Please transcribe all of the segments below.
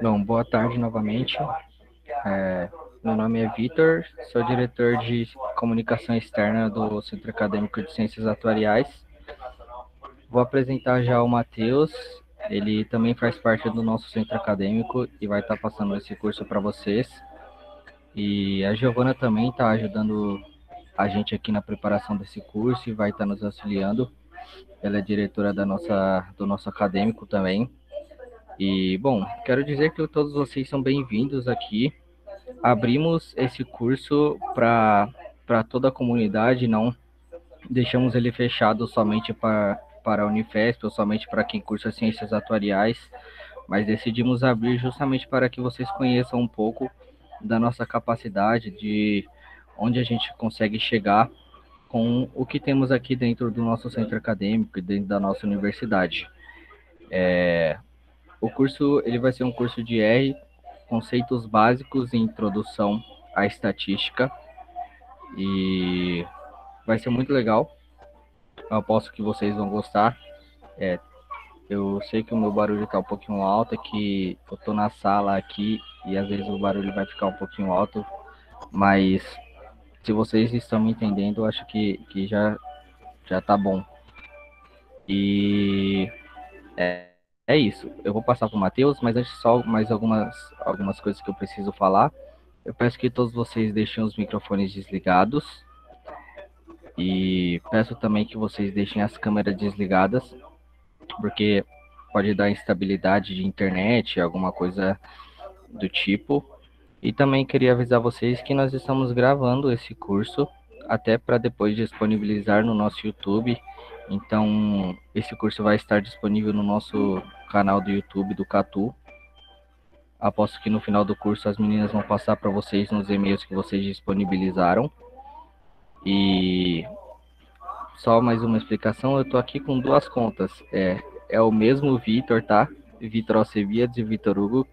Bom, boa tarde novamente. É, meu nome é Vitor, sou diretor de comunicação externa do Centro Acadêmico de Ciências Atuariais. Vou apresentar já o Matheus, ele também faz parte do nosso centro acadêmico e vai estar passando esse curso para vocês. E a Giovana também está ajudando a gente aqui na preparação desse curso e vai estar nos auxiliando. Ela é diretora da nossa, do nosso acadêmico também. E, bom, quero dizer que todos vocês são bem-vindos aqui. Abrimos esse curso para toda a comunidade, não deixamos ele fechado somente para a Unifesp ou somente para quem cursa Ciências Atuariais, mas decidimos abrir justamente para que vocês conheçam um pouco da nossa capacidade, de onde a gente consegue chegar com o que temos aqui dentro do nosso centro acadêmico, e dentro da nossa universidade. É, o curso ele vai ser um curso de R, conceitos básicos e introdução à estatística. E vai ser muito legal. Eu aposto que vocês vão gostar. É, eu sei que o meu barulho está um pouquinho alto, é que eu estou na sala aqui e às vezes o barulho vai ficar um pouquinho alto, mas se vocês estão me entendendo, eu acho que, que já, já tá bom. E é, é isso. Eu vou passar para o Matheus, mas antes só mais algumas, algumas coisas que eu preciso falar. Eu peço que todos vocês deixem os microfones desligados. E peço também que vocês deixem as câmeras desligadas, porque pode dar instabilidade de internet, alguma coisa do tipo. E também queria avisar vocês que nós estamos gravando esse curso até para depois disponibilizar no nosso YouTube. Então, esse curso vai estar disponível no nosso canal do YouTube do Catu. Aposto que no final do curso as meninas vão passar para vocês nos e-mails que vocês disponibilizaram. E só mais uma explicação, eu tô aqui com duas contas. É, é o mesmo Vitor, tá? Vitor Alcebiades e Vitor Hugo.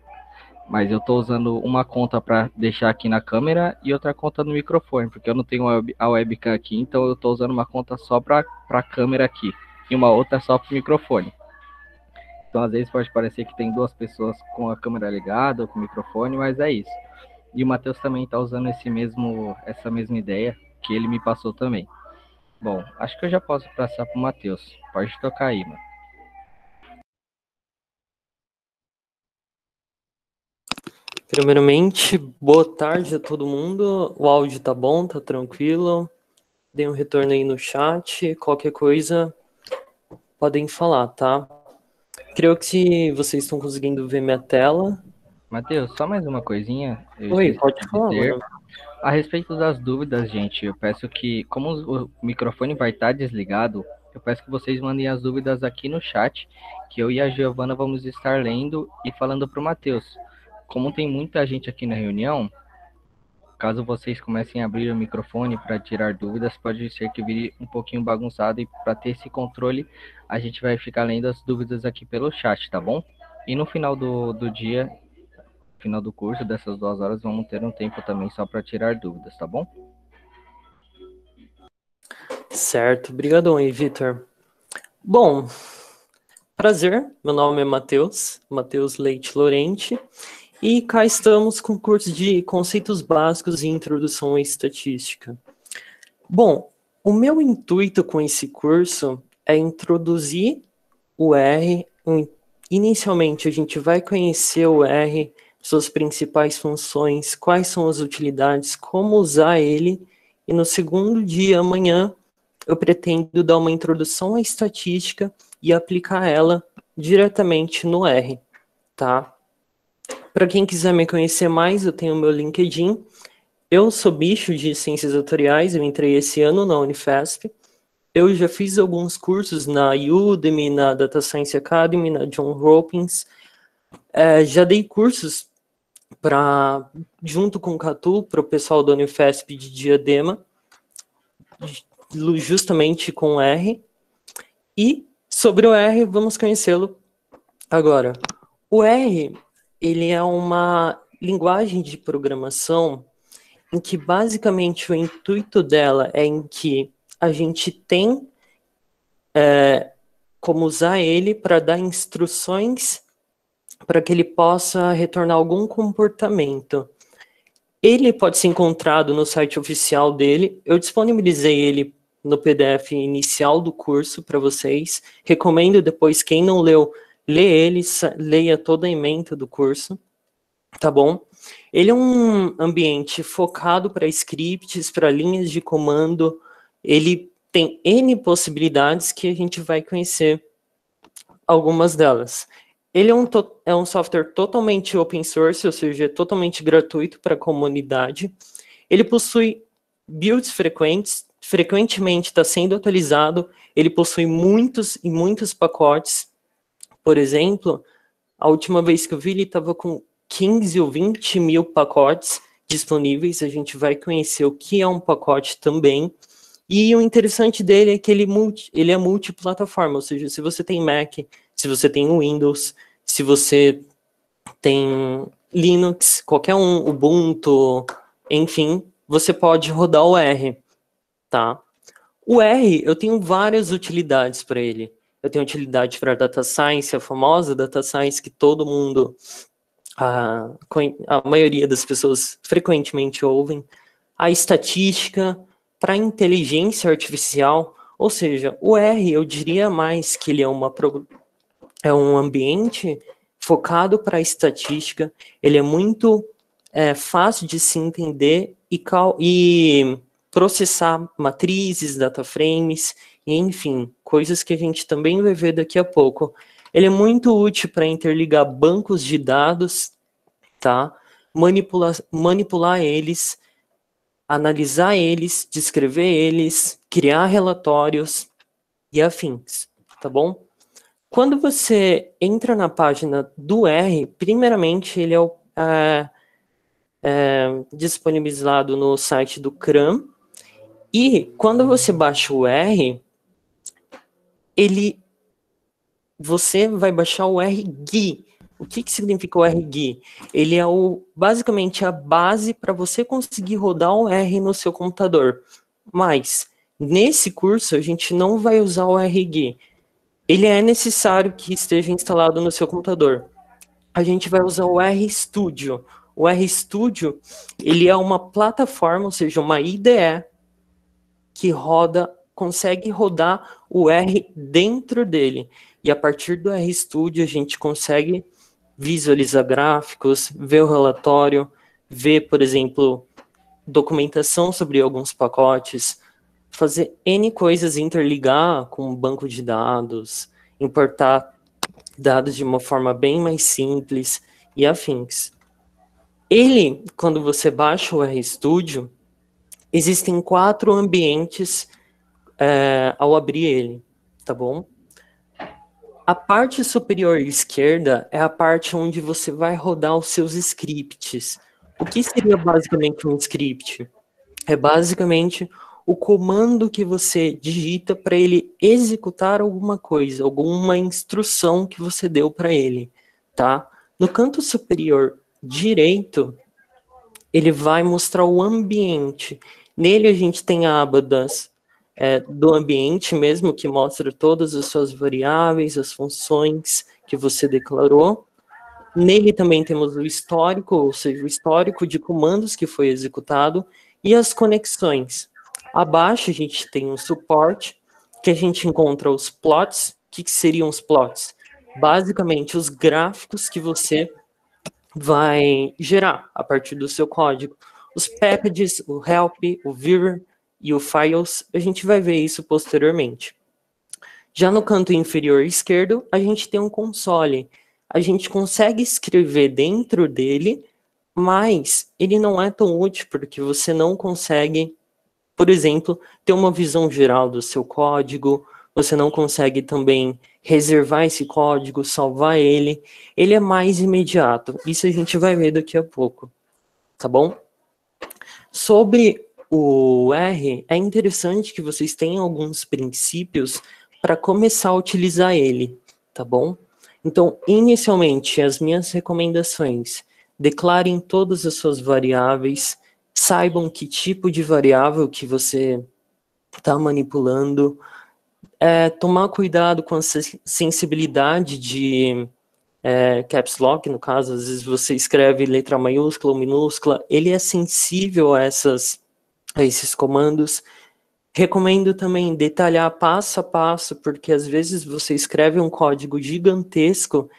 Mas eu tô usando uma conta para deixar aqui na câmera e outra conta no microfone, porque eu não tenho a webcam aqui, então eu tô usando uma conta só para a câmera aqui e uma outra só para o microfone. Então, às vezes, pode parecer que tem duas pessoas com a câmera ligada ou com o microfone, mas é isso. E o Matheus também está usando esse mesmo, essa mesma ideia que ele me passou também. Bom, acho que eu já posso passar para o Matheus. Pode tocar aí, mano. Primeiramente, boa tarde a todo mundo. O áudio tá bom, tá tranquilo. Dei um retorno aí no chat. Qualquer coisa, podem falar, tá? Creio que vocês estão conseguindo ver minha tela. Matheus, só mais uma coisinha. Oi, pode falar. A respeito das dúvidas, gente, eu peço que, como o microfone vai estar tá desligado, eu peço que vocês mandem as dúvidas aqui no chat, que eu e a Giovana vamos estar lendo e falando para o Matheus. Como tem muita gente aqui na reunião, Caso vocês comecem a abrir o microfone para tirar dúvidas, pode ser que vire um pouquinho bagunçado e para ter esse controle, a gente vai ficar lendo as dúvidas aqui pelo chat, tá bom? E no final do, do dia, final do curso, dessas duas horas, vamos ter um tempo também só para tirar dúvidas, tá bom? Certo, brigadão aí, Vitor. Bom, prazer, meu nome é Matheus, Matheus Leite Lorente, e cá estamos com o curso de conceitos básicos e introdução à estatística. Bom, o meu intuito com esse curso é introduzir o R. Inicialmente, a gente vai conhecer o R, suas principais funções, quais são as utilidades, como usar ele. E no segundo dia, amanhã, eu pretendo dar uma introdução à estatística e aplicar ela diretamente no R, tá? Para quem quiser me conhecer mais, eu tenho o meu LinkedIn. Eu sou bicho de ciências autoriais, eu entrei esse ano na Unifesp. Eu já fiz alguns cursos na Udemy, na Data Science Academy, na John Hopkins. É, já dei cursos para junto com o Catu para o pessoal da Unifesp de Diadema, justamente com R. E sobre o R, vamos conhecê-lo agora. O R ele é uma linguagem de programação em que basicamente o intuito dela é em que a gente tem é, como usar ele para dar instruções para que ele possa retornar algum comportamento. Ele pode ser encontrado no site oficial dele. Eu disponibilizei ele no PDF inicial do curso para vocês. Recomendo depois quem não leu Lê ele, leia toda a ementa do curso, tá bom? Ele é um ambiente focado para scripts, para linhas de comando. Ele tem N possibilidades que a gente vai conhecer algumas delas. Ele é um, é um software totalmente open source, ou seja, totalmente gratuito para a comunidade. Ele possui builds frequentes, frequentemente está sendo atualizado. Ele possui muitos e muitos pacotes por exemplo, a última vez que eu vi, ele estava com 15 ou 20 mil pacotes disponíveis. A gente vai conhecer o que é um pacote também. E o interessante dele é que ele, multi, ele é multiplataforma, ou seja, se você tem Mac, se você tem Windows, se você tem Linux, qualquer um, Ubuntu, enfim, você pode rodar o R, tá? O R, eu tenho várias utilidades para ele eu tenho utilidade para data science, a famosa data science que todo mundo, a, a maioria das pessoas frequentemente ouvem, a estatística, para inteligência artificial, ou seja, o R eu diria mais que ele é, uma, é um ambiente focado para estatística, ele é muito é, fácil de se entender e, e processar matrizes, data frames, e enfim, coisas que a gente também vai ver daqui a pouco. Ele é muito útil para interligar bancos de dados, tá? Manipular, manipular eles, analisar eles, descrever eles, criar relatórios e afins, tá bom? Quando você entra na página do R, primeiramente ele é, o, é, é disponibilizado no site do CRAM, e quando você baixa o R, ele você vai baixar o RGui. O que, que significa o RGui? Ele é o, basicamente a base para você conseguir rodar o R no seu computador. Mas, nesse curso, a gente não vai usar o RGui. Ele é necessário que esteja instalado no seu computador. A gente vai usar o RStudio. O RStudio, ele é uma plataforma, ou seja, uma IDE, que roda consegue rodar o R dentro dele. E a partir do RStudio a gente consegue visualizar gráficos, ver o relatório, ver, por exemplo, documentação sobre alguns pacotes, fazer N coisas, interligar com um banco de dados, importar dados de uma forma bem mais simples e afins. Ele, quando você baixa o RStudio, existem quatro ambientes é, ao abrir ele, tá bom? A parte superior esquerda é a parte onde você vai rodar os seus scripts. O que seria basicamente um script? É basicamente o comando que você digita para ele executar alguma coisa, alguma instrução que você deu para ele, tá? No canto superior direito, ele vai mostrar o ambiente. Nele a gente tem abas é, do ambiente mesmo, que mostra todas as suas variáveis, as funções que você declarou. Nele também temos o histórico, ou seja, o histórico de comandos que foi executado e as conexões. Abaixo a gente tem um suporte, que a gente encontra os plots. O que, que seriam os plots? Basicamente, os gráficos que você vai gerar a partir do seu código. Os packages, o help, o viewer, e o files, a gente vai ver isso posteriormente. Já no canto inferior esquerdo, a gente tem um console. A gente consegue escrever dentro dele, mas ele não é tão útil porque você não consegue, por exemplo, ter uma visão geral do seu código, você não consegue também reservar esse código, salvar ele. Ele é mais imediato. Isso a gente vai ver daqui a pouco, tá bom? Sobre o R é interessante que vocês tenham alguns princípios para começar a utilizar ele, tá bom? Então, inicialmente, as minhas recomendações, declarem todas as suas variáveis, saibam que tipo de variável que você está manipulando, é, tomar cuidado com a sensibilidade de é, caps lock, no caso, às vezes você escreve letra maiúscula ou minúscula, ele é sensível a essas a esses comandos. Recomendo também detalhar passo a passo, porque às vezes você escreve um código gigantesco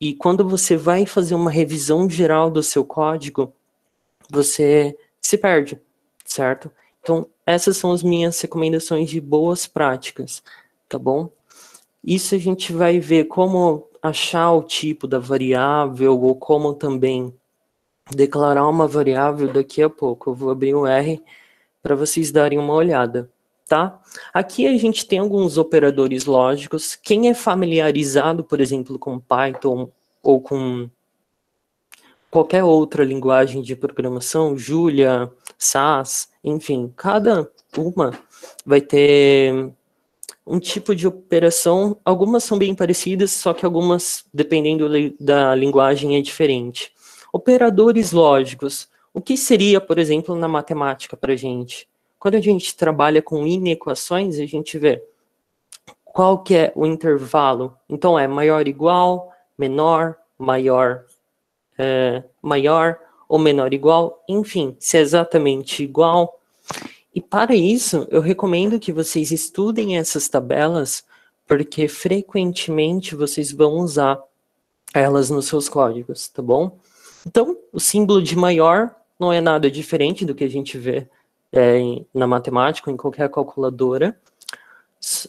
e quando você vai fazer uma revisão geral do seu código, você se perde, certo? Então, essas são as minhas recomendações de boas práticas, tá bom? Isso a gente vai ver como achar o tipo da variável ou como também declarar uma variável daqui a pouco. Eu vou abrir o um R para vocês darem uma olhada, tá? Aqui a gente tem alguns operadores lógicos. Quem é familiarizado, por exemplo, com Python ou com qualquer outra linguagem de programação, Julia, SAS, enfim, cada uma vai ter um tipo de operação. Algumas são bem parecidas, só que algumas, dependendo da linguagem, é diferente. Operadores lógicos o que seria, por exemplo, na matemática para a gente? Quando a gente trabalha com inequações, a gente vê qual que é o intervalo. Então, é maior igual, menor, maior, é, maior ou menor igual, enfim, se é exatamente igual. E para isso, eu recomendo que vocês estudem essas tabelas, porque frequentemente vocês vão usar elas nos seus códigos, tá bom? Então, o símbolo de maior não é nada diferente do que a gente vê é, em, na matemática, em qualquer calculadora.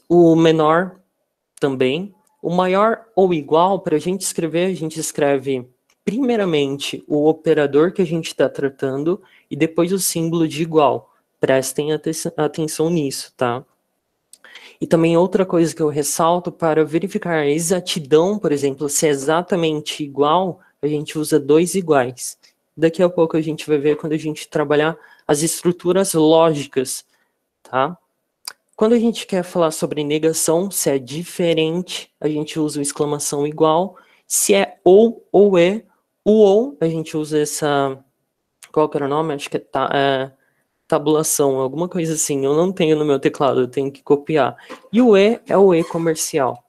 O menor também. O maior ou igual, para a gente escrever, a gente escreve primeiramente o operador que a gente está tratando e depois o símbolo de igual. Prestem atenção nisso, tá? E também outra coisa que eu ressalto, para verificar a exatidão, por exemplo, se é exatamente igual, a gente usa dois iguais daqui a pouco a gente vai ver quando a gente trabalhar as estruturas lógicas, tá? Quando a gente quer falar sobre negação, se é diferente, a gente usa o exclamação igual. Se é ou ou é, o ou, a gente usa essa. Qual que era o nome? Acho que é, ta, é tabulação, alguma coisa assim. Eu não tenho no meu teclado, eu tenho que copiar. E o e é o e comercial.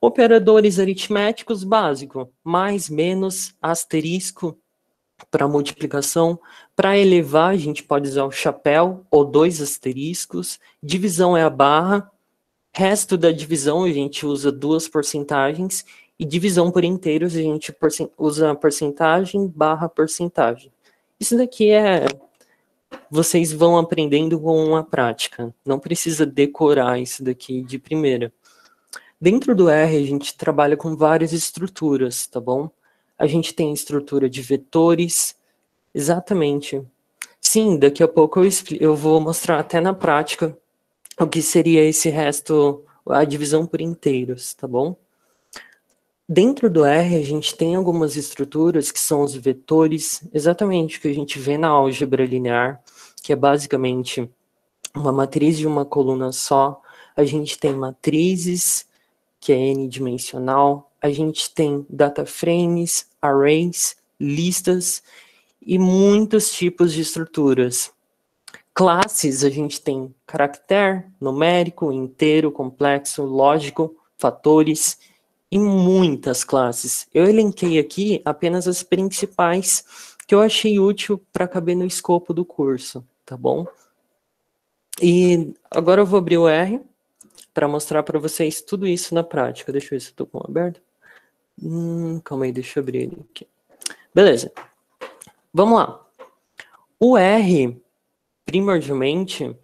Operadores aritméticos básico, mais, menos, asterisco, para multiplicação. Para elevar, a gente pode usar o chapéu ou dois asteriscos. Divisão é a barra. Resto da divisão, a gente usa duas porcentagens. E divisão por inteiros, a gente usa a porcentagem barra porcentagem. Isso daqui é... Vocês vão aprendendo com a prática. Não precisa decorar isso daqui de primeira. Dentro do R, a gente trabalha com várias estruturas, tá bom? a gente tem estrutura de vetores. Exatamente. Sim, daqui a pouco eu, explico, eu vou mostrar até na prática o que seria esse resto, a divisão por inteiros, tá bom? Dentro do R, a gente tem algumas estruturas que são os vetores, exatamente o que a gente vê na álgebra linear, que é basicamente uma matriz de uma coluna só. A gente tem matrizes, que é n-dimensional, a gente tem data frames, arrays, listas e muitos tipos de estruturas. Classes, a gente tem caractere, numérico, inteiro, complexo, lógico, fatores e muitas classes. Eu elenquei aqui apenas as principais que eu achei útil para caber no escopo do curso, tá bom? E agora eu vou abrir o R para mostrar para vocês tudo isso na prática. Deixa eu ver se eu estou com aberto. Hum, calma aí, deixa eu abrir ele aqui. Beleza. Vamos lá. O R, primordialmente,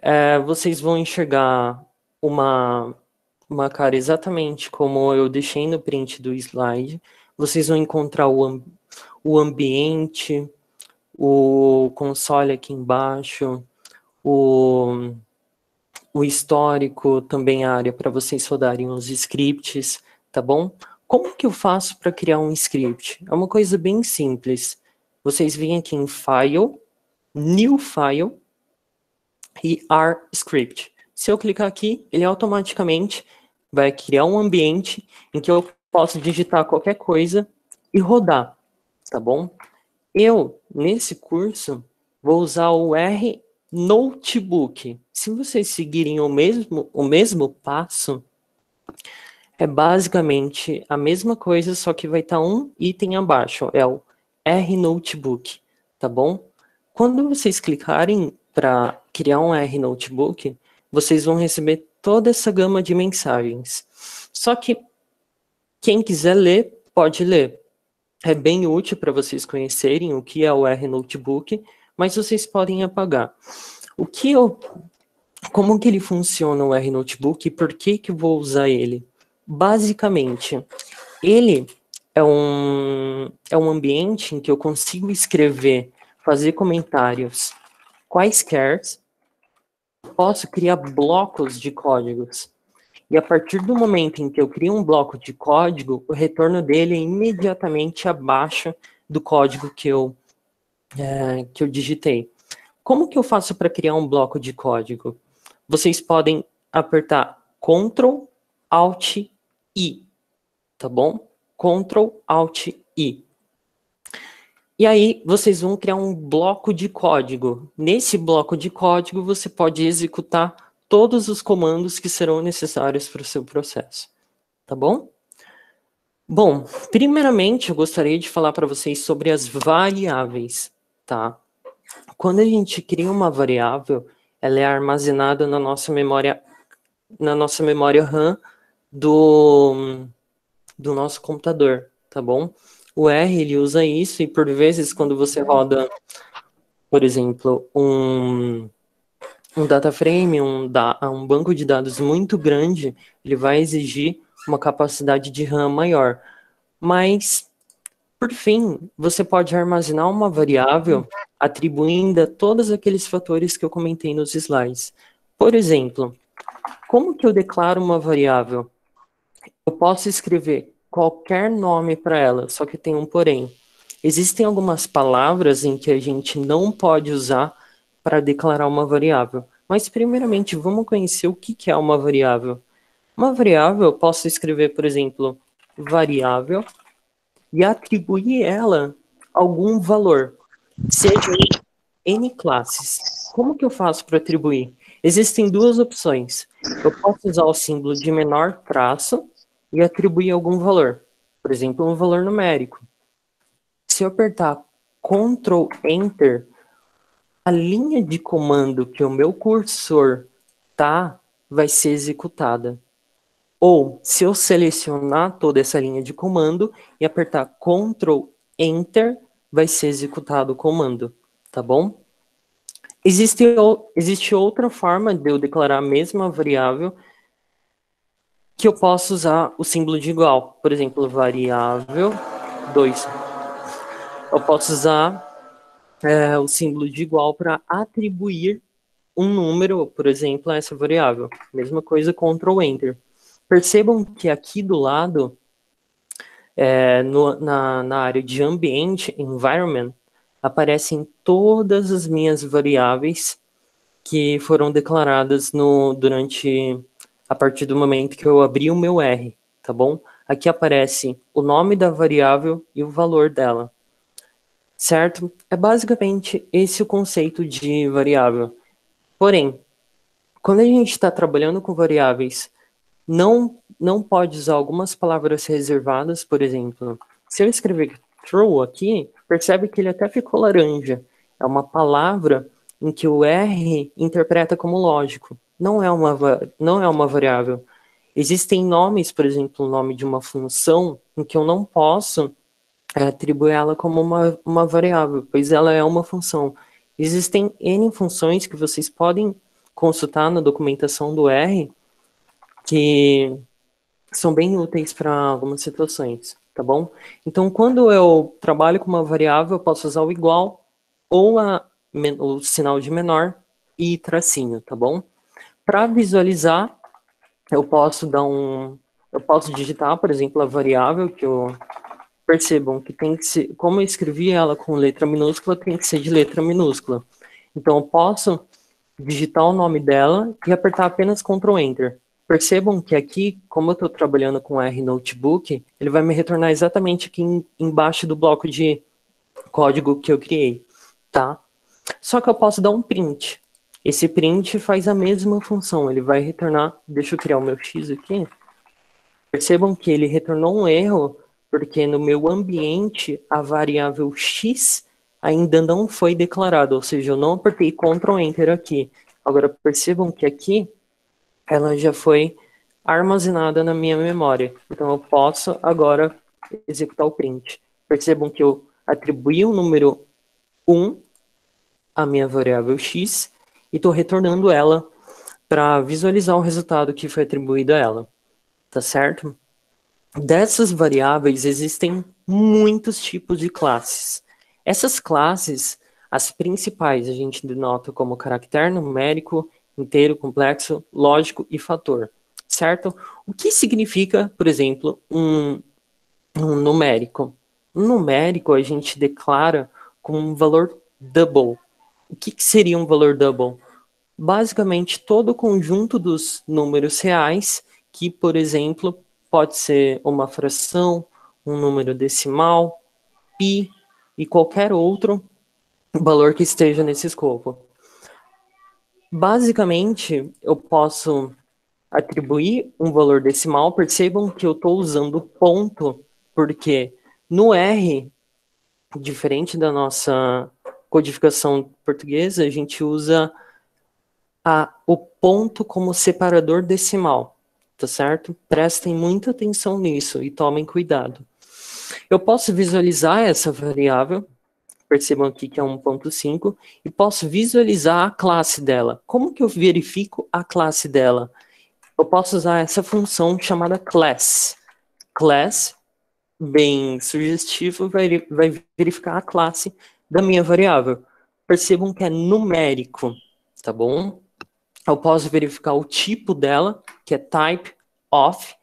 é, vocês vão enxergar uma, uma cara exatamente como eu deixei no print do slide. Vocês vão encontrar o, o ambiente, o console aqui embaixo, o, o histórico, também a área para vocês rodarem os scripts, tá bom? Como que eu faço para criar um script? É uma coisa bem simples. Vocês vêm aqui em File, New File e R Script. Se eu clicar aqui, ele automaticamente vai criar um ambiente em que eu posso digitar qualquer coisa e rodar, tá bom? Eu, nesse curso, vou usar o R Notebook. Se vocês seguirem o mesmo, o mesmo passo, é basicamente a mesma coisa, só que vai estar tá um item abaixo, é o R Notebook, tá bom? Quando vocês clicarem para criar um R Notebook, vocês vão receber toda essa gama de mensagens. Só que quem quiser ler, pode ler. É bem útil para vocês conhecerem o que é o R Notebook, mas vocês podem apagar. O que eu como que ele funciona o R Notebook e por que que vou usar ele? Basicamente, ele é um, é um ambiente em que eu consigo escrever, fazer comentários quaisquer, posso criar blocos de códigos. E a partir do momento em que eu crio um bloco de código, o retorno dele é imediatamente abaixo do código que eu, é, que eu digitei. Como que eu faço para criar um bloco de código? Vocês podem apertar Ctrl, Alt I, tá bom? Ctrl Alt I. E aí vocês vão criar um bloco de código. Nesse bloco de código você pode executar todos os comandos que serão necessários para o seu processo, tá bom? Bom, primeiramente eu gostaria de falar para vocês sobre as variáveis, tá? Quando a gente cria uma variável, ela é armazenada na nossa memória na nossa memória RAM do do nosso computador, tá bom? O R ele usa isso e por vezes quando você roda, por exemplo, um um data frame, um, da, um banco de dados muito grande, ele vai exigir uma capacidade de RAM maior. Mas, por fim, você pode armazenar uma variável atribuindo todos aqueles fatores que eu comentei nos slides. Por exemplo, como que eu declaro uma variável? Eu posso escrever qualquer nome para ela, só que tem um porém. Existem algumas palavras em que a gente não pode usar para declarar uma variável. Mas, primeiramente, vamos conhecer o que é uma variável. Uma variável, eu posso escrever, por exemplo, variável e atribuir ela algum valor, seja n classes. Como que eu faço para atribuir? Existem duas opções. Eu posso usar o símbolo de menor traço e atribuir algum valor, por exemplo, um valor numérico. Se eu apertar Ctrl Enter, a linha de comando que o meu cursor tá vai ser executada. Ou, se eu selecionar toda essa linha de comando e apertar Ctrl Enter, vai ser executado o comando, tá bom? Existe, existe outra forma de eu declarar a mesma variável que eu posso usar o símbolo de igual. Por exemplo, variável 2. Eu posso usar é, o símbolo de igual para atribuir um número, por exemplo, a essa variável. Mesma coisa, Ctrl Enter. Percebam que aqui do lado, é, no, na, na área de ambiente, environment, aparecem todas as minhas variáveis que foram declaradas no, durante a partir do momento que eu abri o meu R, tá bom? Aqui aparece o nome da variável e o valor dela, certo? É basicamente esse o conceito de variável. Porém, quando a gente está trabalhando com variáveis, não, não pode usar algumas palavras reservadas, por exemplo. Se eu escrever throw aqui, percebe que ele até ficou laranja. É uma palavra em que o R interpreta como lógico não é uma, não é uma variável. Existem nomes, por exemplo, o nome de uma função, em que eu não posso eh, atribuir ela como uma, uma variável, pois ela é uma função. Existem N funções que vocês podem consultar na documentação do R, que são bem úteis para algumas situações, tá bom? Então, quando eu trabalho com uma variável, eu posso usar o igual ou a, o sinal de menor e tracinho, tá bom? Para visualizar, eu posso dar um, eu posso digitar, por exemplo, a variável que eu percebam que tem que ser, como eu escrevi ela com letra minúscula, tem que ser de letra minúscula. Então eu posso digitar o nome dela e apertar apenas Ctrl Enter. Percebam que aqui, como eu estou trabalhando com R Notebook, ele vai me retornar exatamente aqui em, embaixo do bloco de código que eu criei, tá? Só que eu posso dar um print. Esse print faz a mesma função, ele vai retornar, deixa eu criar o meu x aqui. Percebam que ele retornou um erro, porque no meu ambiente a variável x ainda não foi declarada, ou seja, eu não apertei Ctrl Enter aqui. Agora percebam que aqui ela já foi armazenada na minha memória. Então eu posso agora executar o print. Percebam que eu atribuí o número 1 à minha variável x e estou retornando ela para visualizar o resultado que foi atribuído a ela, tá certo? Dessas variáveis existem muitos tipos de classes. Essas classes, as principais, a gente denota como caractere numérico, inteiro, complexo, lógico e fator, certo? O que significa, por exemplo, um, um numérico? Um numérico a gente declara como um valor double. O que, que seria um valor double? basicamente todo o conjunto dos números reais, que, por exemplo, pode ser uma fração, um número decimal, pi e qualquer outro valor que esteja nesse escopo. Basicamente, eu posso atribuir um valor decimal. Percebam que eu estou usando ponto, porque no R, diferente da nossa codificação portuguesa, a gente usa a, o ponto como separador decimal, tá certo? Prestem muita atenção nisso e tomem cuidado. Eu posso visualizar essa variável, percebam aqui que é 1.5, e posso visualizar a classe dela. Como que eu verifico a classe dela? Eu posso usar essa função chamada class. Class, bem sugestivo, vai, vai verificar a classe da minha variável. Percebam que é numérico, tá bom? eu posso verificar o tipo dela, que é type of,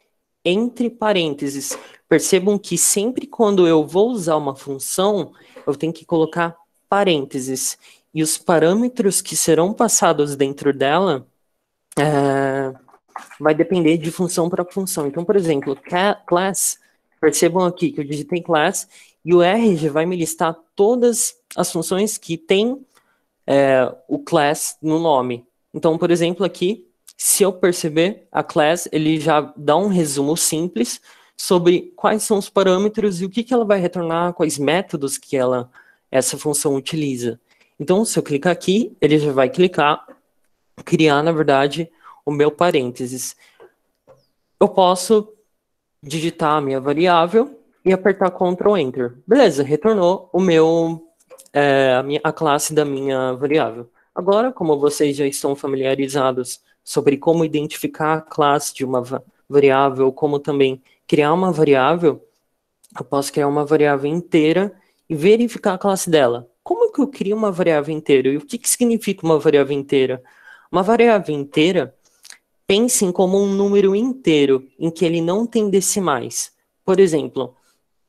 entre parênteses. Percebam que sempre quando eu vou usar uma função, eu tenho que colocar parênteses. E os parâmetros que serão passados dentro dela é, vai depender de função para função. Então, por exemplo, class, percebam aqui que eu digitei class e o RG vai me listar todas as funções que tem é, o class no nome. Então, por exemplo, aqui, se eu perceber, a class ele já dá um resumo simples sobre quais são os parâmetros e o que, que ela vai retornar, quais métodos que ela essa função utiliza. Então, se eu clicar aqui, ele já vai clicar, criar, na verdade, o meu parênteses. Eu posso digitar a minha variável e apertar Ctrl Enter. Beleza, retornou o meu, é, a, minha, a classe da minha variável. Agora, como vocês já estão familiarizados sobre como identificar a classe de uma variável, como também criar uma variável, eu posso criar uma variável inteira e verificar a classe dela. Como que eu crio uma variável inteira? E o que, que significa uma variável inteira? Uma variável inteira, pensem como um número inteiro em que ele não tem decimais. Por exemplo,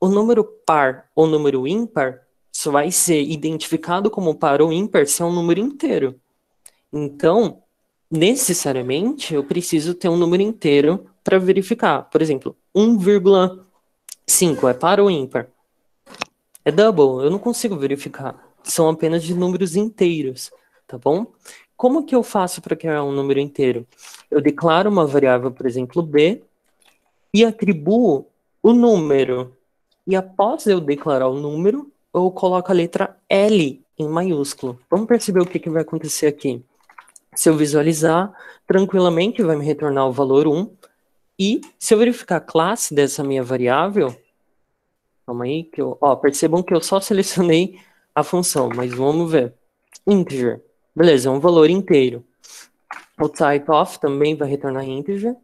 o número par ou número ímpar só vai ser identificado como par ou ímpar se é um número inteiro. Então, necessariamente, eu preciso ter um número inteiro para verificar. Por exemplo, 1,5 é par ou ímpar? É double, eu não consigo verificar. São apenas de números inteiros, tá bom? Como que eu faço para criar um número inteiro? Eu declaro uma variável, por exemplo, b, e atribuo o número. E após eu declarar o número, eu coloco a letra L em maiúsculo. Vamos perceber o que, que vai acontecer aqui. Se eu visualizar, tranquilamente vai me retornar o valor 1. E se eu verificar a classe dessa minha variável, calma aí, que eu, ó, percebam que eu só selecionei a função, mas vamos ver. Integer, beleza, é um valor inteiro. O type of também vai retornar integer,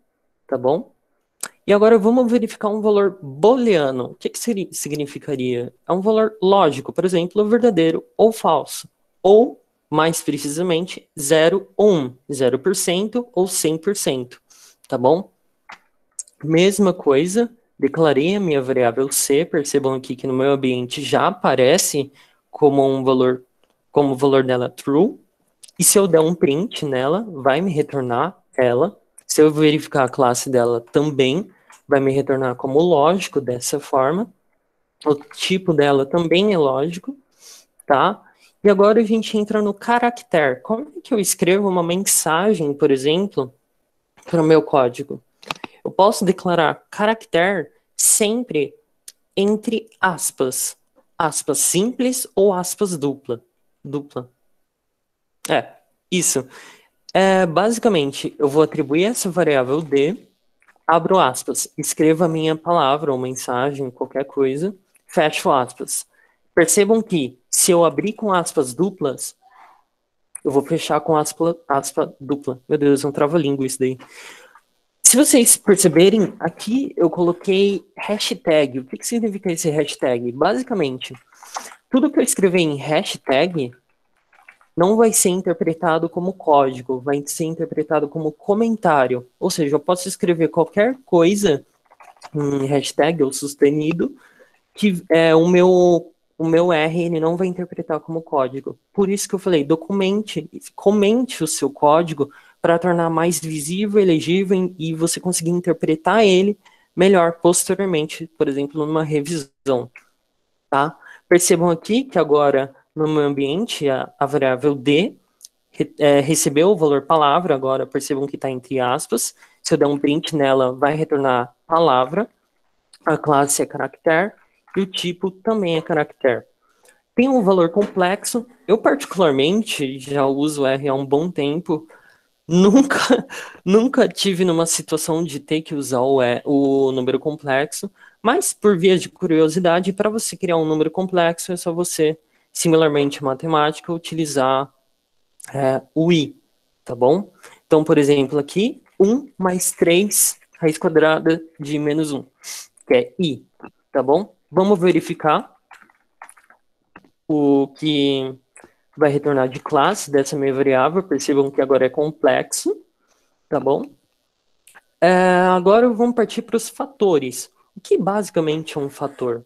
tá bom? E agora vamos verificar um valor booleano. O que, que seria, significaria? É um valor lógico, por exemplo, verdadeiro ou falso. Ou, mais precisamente, 0 ou 1. 0% ou 100%. Tá bom? Mesma coisa, declarei a minha variável C. Percebam aqui que no meu ambiente já aparece como um valor, como o valor dela true. E se eu der um print nela, vai me retornar ela. Se eu verificar a classe dela também, vai me retornar como lógico dessa forma. O tipo dela também é lógico, tá? E agora a gente entra no caractere. Como é que eu escrevo uma mensagem, por exemplo, para o meu código? Eu posso declarar caractere sempre entre aspas. Aspas simples ou aspas dupla. Dupla. É, isso. É, basicamente, eu vou atribuir essa variável d abro aspas, escreva minha palavra ou mensagem, qualquer coisa, fecho aspas. Percebam que, se eu abrir com aspas duplas, eu vou fechar com aspa, aspa dupla. Meu Deus, é um trava-língua isso daí. Se vocês perceberem, aqui eu coloquei hashtag. O que, que significa esse hashtag? Basicamente, tudo que eu escrever em hashtag não vai ser interpretado como código, vai ser interpretado como comentário. Ou seja, eu posso escrever qualquer coisa, em hashtag ou sustenido, que é, o meu o meu R ele não vai interpretar como código. Por isso que eu falei, documente, comente o seu código para tornar mais visível, elegível e você conseguir interpretar ele melhor posteriormente, por exemplo, numa revisão, tá? Percebam aqui que agora no meio ambiente, a, a variável D re, é, recebeu o valor palavra, agora percebam que está entre aspas. Se eu der um print nela, vai retornar palavra. A classe é caracter e o tipo também é caracter Tem um valor complexo. Eu, particularmente, já uso R há um bom tempo. Nunca, nunca tive numa situação de ter que usar o, e, o número complexo, mas por via de curiosidade, para você criar um número complexo é só você similarmente matemática, utilizar é, o i, tá bom? Então, por exemplo, aqui, 1 mais 3 raiz quadrada de menos 1, que é i, tá bom? Vamos verificar o que vai retornar de classe dessa minha variável, percebam que agora é complexo, tá bom? É, agora vamos partir para os fatores. O que basicamente é um fator?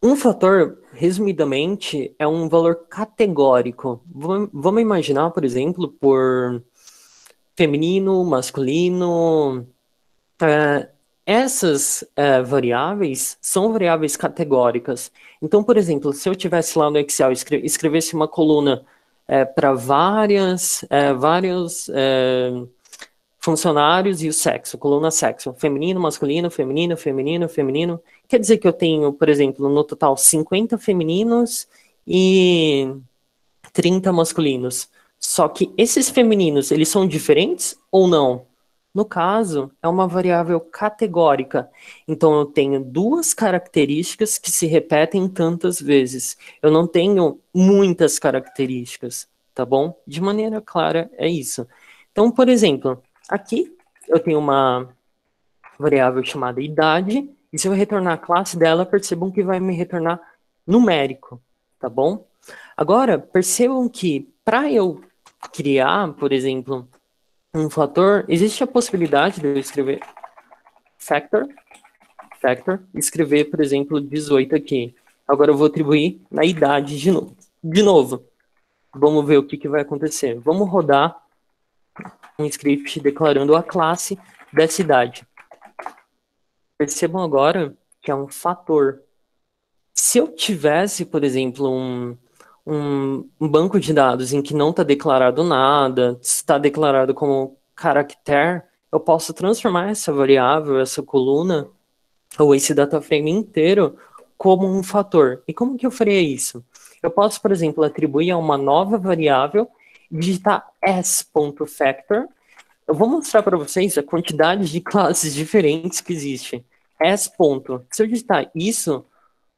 Um fator, resumidamente, é um valor categórico. Vamos imaginar, por exemplo, por feminino, masculino. Tá? essas é, variáveis são variáveis categóricas. Então, por exemplo, se eu tivesse lá no Excel escre escrevesse uma coluna é, para várias, é, vários funcionários e o sexo, coluna sexo, feminino, masculino, feminino, feminino, feminino. Quer dizer que eu tenho, por exemplo, no total 50 femininos e 30 masculinos. Só que esses femininos, eles são diferentes ou não? No caso, é uma variável categórica. Então eu tenho duas características que se repetem tantas vezes. Eu não tenho muitas características, tá bom? De maneira clara, é isso. Então, por exemplo, Aqui eu tenho uma variável chamada idade, e se eu retornar a classe dela, percebam que vai me retornar numérico, tá bom? Agora, percebam que para eu criar, por exemplo, um fator, existe a possibilidade de eu escrever factor, factor, escrever, por exemplo, 18 aqui. Agora eu vou atribuir na idade de novo. De novo. Vamos ver o que, que vai acontecer. Vamos rodar um script declarando a classe da cidade. Percebam agora que é um fator. Se eu tivesse, por exemplo, um, um banco de dados em que não está declarado nada, está declarado como caractere, eu posso transformar essa variável, essa coluna, ou esse data frame inteiro, como um fator. E como que eu faria isso? Eu posso, por exemplo, atribuir a uma nova variável digitar s.factor. Eu vou mostrar para vocês a quantidade de classes diferentes que existe. S ponto. Se eu digitar isso,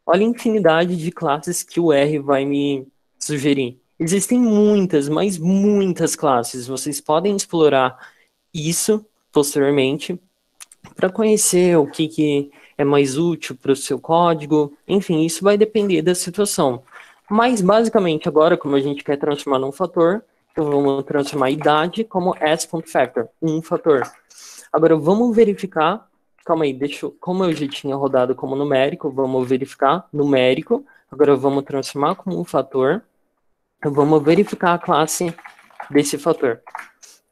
olha a infinidade de classes que o R vai me sugerir. Existem muitas, mas muitas classes. Vocês podem explorar isso posteriormente para conhecer o que, que é mais útil para o seu código. Enfim, isso vai depender da situação. Mas, basicamente, agora, como a gente quer transformar num fator, então, vamos transformar a idade como s.factor, um fator. Agora, vamos verificar. Calma aí, deixa eu, como eu já tinha rodado como numérico, vamos verificar numérico. Agora, vamos transformar como um fator. Então, vamos verificar a classe desse fator.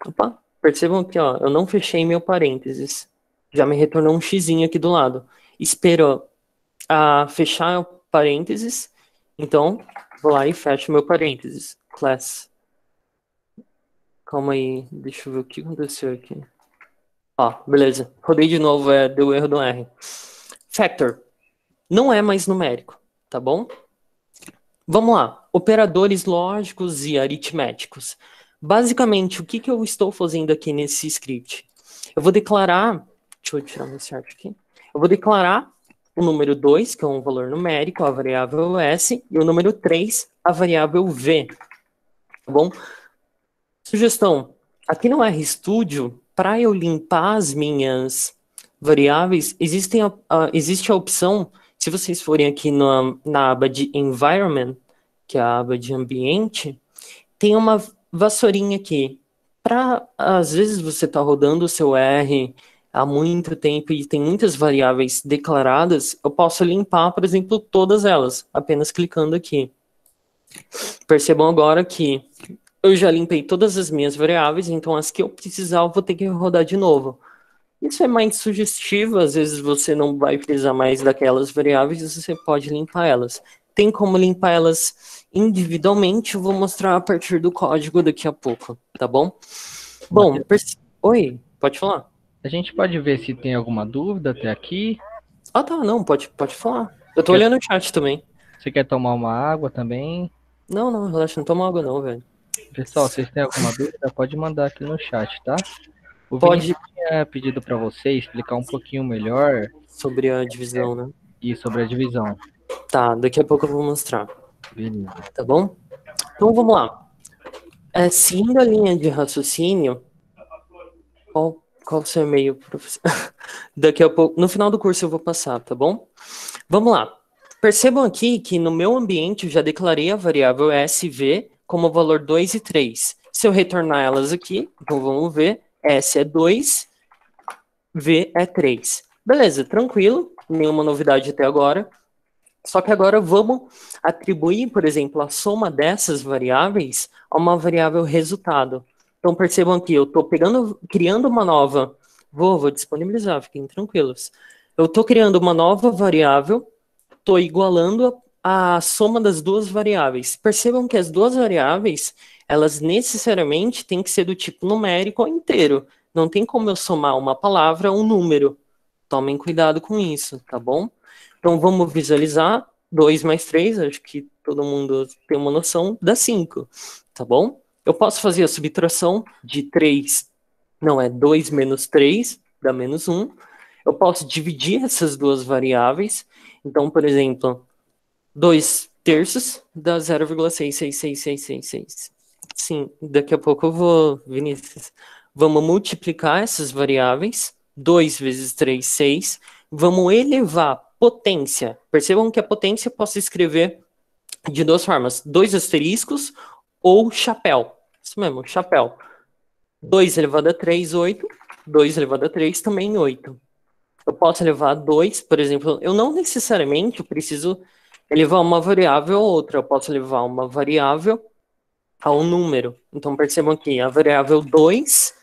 Opa, percebam que ó, eu não fechei meu parênteses. Já me retornou um x aqui do lado. Espero a fechar o parênteses. Então, vou lá e fecho meu parênteses. Class Calma aí, deixa eu ver o que aconteceu aqui. Ó, beleza. Rodei de novo, é, deu erro do R. Factor. Não é mais numérico, tá bom? Vamos lá. Operadores lógicos e aritméticos. Basicamente, o que, que eu estou fazendo aqui nesse script? Eu vou declarar. Deixa eu tirar meu certo aqui. Eu vou declarar o número 2, que é um valor numérico, a variável S, e o número 3, a variável V. Tá bom? Sugestão: aqui no RStudio, é para eu limpar as minhas variáveis, existem a, a, existe a opção, se vocês forem aqui na, na aba de Environment, que é a aba de Ambiente, tem uma vassourinha aqui. Para, às vezes, você está rodando o seu R há muito tempo e tem muitas variáveis declaradas, eu posso limpar, por exemplo, todas elas, apenas clicando aqui. Percebam agora que eu já limpei todas as minhas variáveis, então as que eu precisar eu vou ter que rodar de novo. Isso é mais sugestivo, às vezes você não vai precisar mais daquelas variáveis, você pode limpar elas. Tem como limpar elas individualmente, eu vou mostrar a partir do código daqui a pouco, tá bom? Bom, oi, pode falar. A gente pode ver se tem alguma dúvida até aqui. Ah, tá, não, pode, pode falar. Eu tô quer... olhando o chat também. Você quer tomar uma água também? Não, não, relaxa, não toma água não, velho. Pessoal, vocês têm alguma dúvida? Pode mandar aqui no chat, tá? O Pode. tinha pedido para você explicar um pouquinho melhor sobre a divisão, né? E sobre a divisão. Tá, daqui a pouco eu vou mostrar. Beleza. Tá bom? Então vamos lá. É, seguindo a linha de raciocínio, qual, qual o seu e-mail, professor? daqui a pouco, no final do curso eu vou passar, tá bom? Vamos lá. Percebam aqui que no meu ambiente eu já declarei a variável SV como valor 2 e 3. Se eu retornar elas aqui, então vamos ver, S é 2, V é 3. Beleza, tranquilo, nenhuma novidade até agora. Só que agora vamos atribuir, por exemplo, a soma dessas variáveis a uma variável resultado. Então percebam aqui, eu estou criando uma nova. Vou, vou disponibilizar, fiquem tranquilos. Eu estou criando uma nova variável, estou igualando a soma das duas variáveis. Percebam que as duas variáveis, elas necessariamente têm que ser do tipo numérico ou inteiro. Não tem como eu somar uma palavra ou um número. Tomem cuidado com isso, tá bom? Então vamos visualizar 2 mais 3, acho que todo mundo tem uma noção, dá 5, tá bom? Eu posso fazer a subtração de 3, não é 2 menos 3, dá menos 1. Eu posso dividir essas duas variáveis. Então, por exemplo, 2 terços dá 0,66666. Sim, daqui a pouco eu vou, Vinícius. Vamos multiplicar essas variáveis, 2 vezes 3, 6. Vamos elevar potência. Percebam que a potência eu posso escrever de duas formas, dois asteriscos ou chapéu. Isso mesmo, chapéu. 2 elevado a 3, 8. 2 elevado a 3 também 8. Eu posso elevar 2, por exemplo, eu não necessariamente preciso levar uma variável ou outra. Eu posso levar uma variável a um número. Então percebam que a variável 2,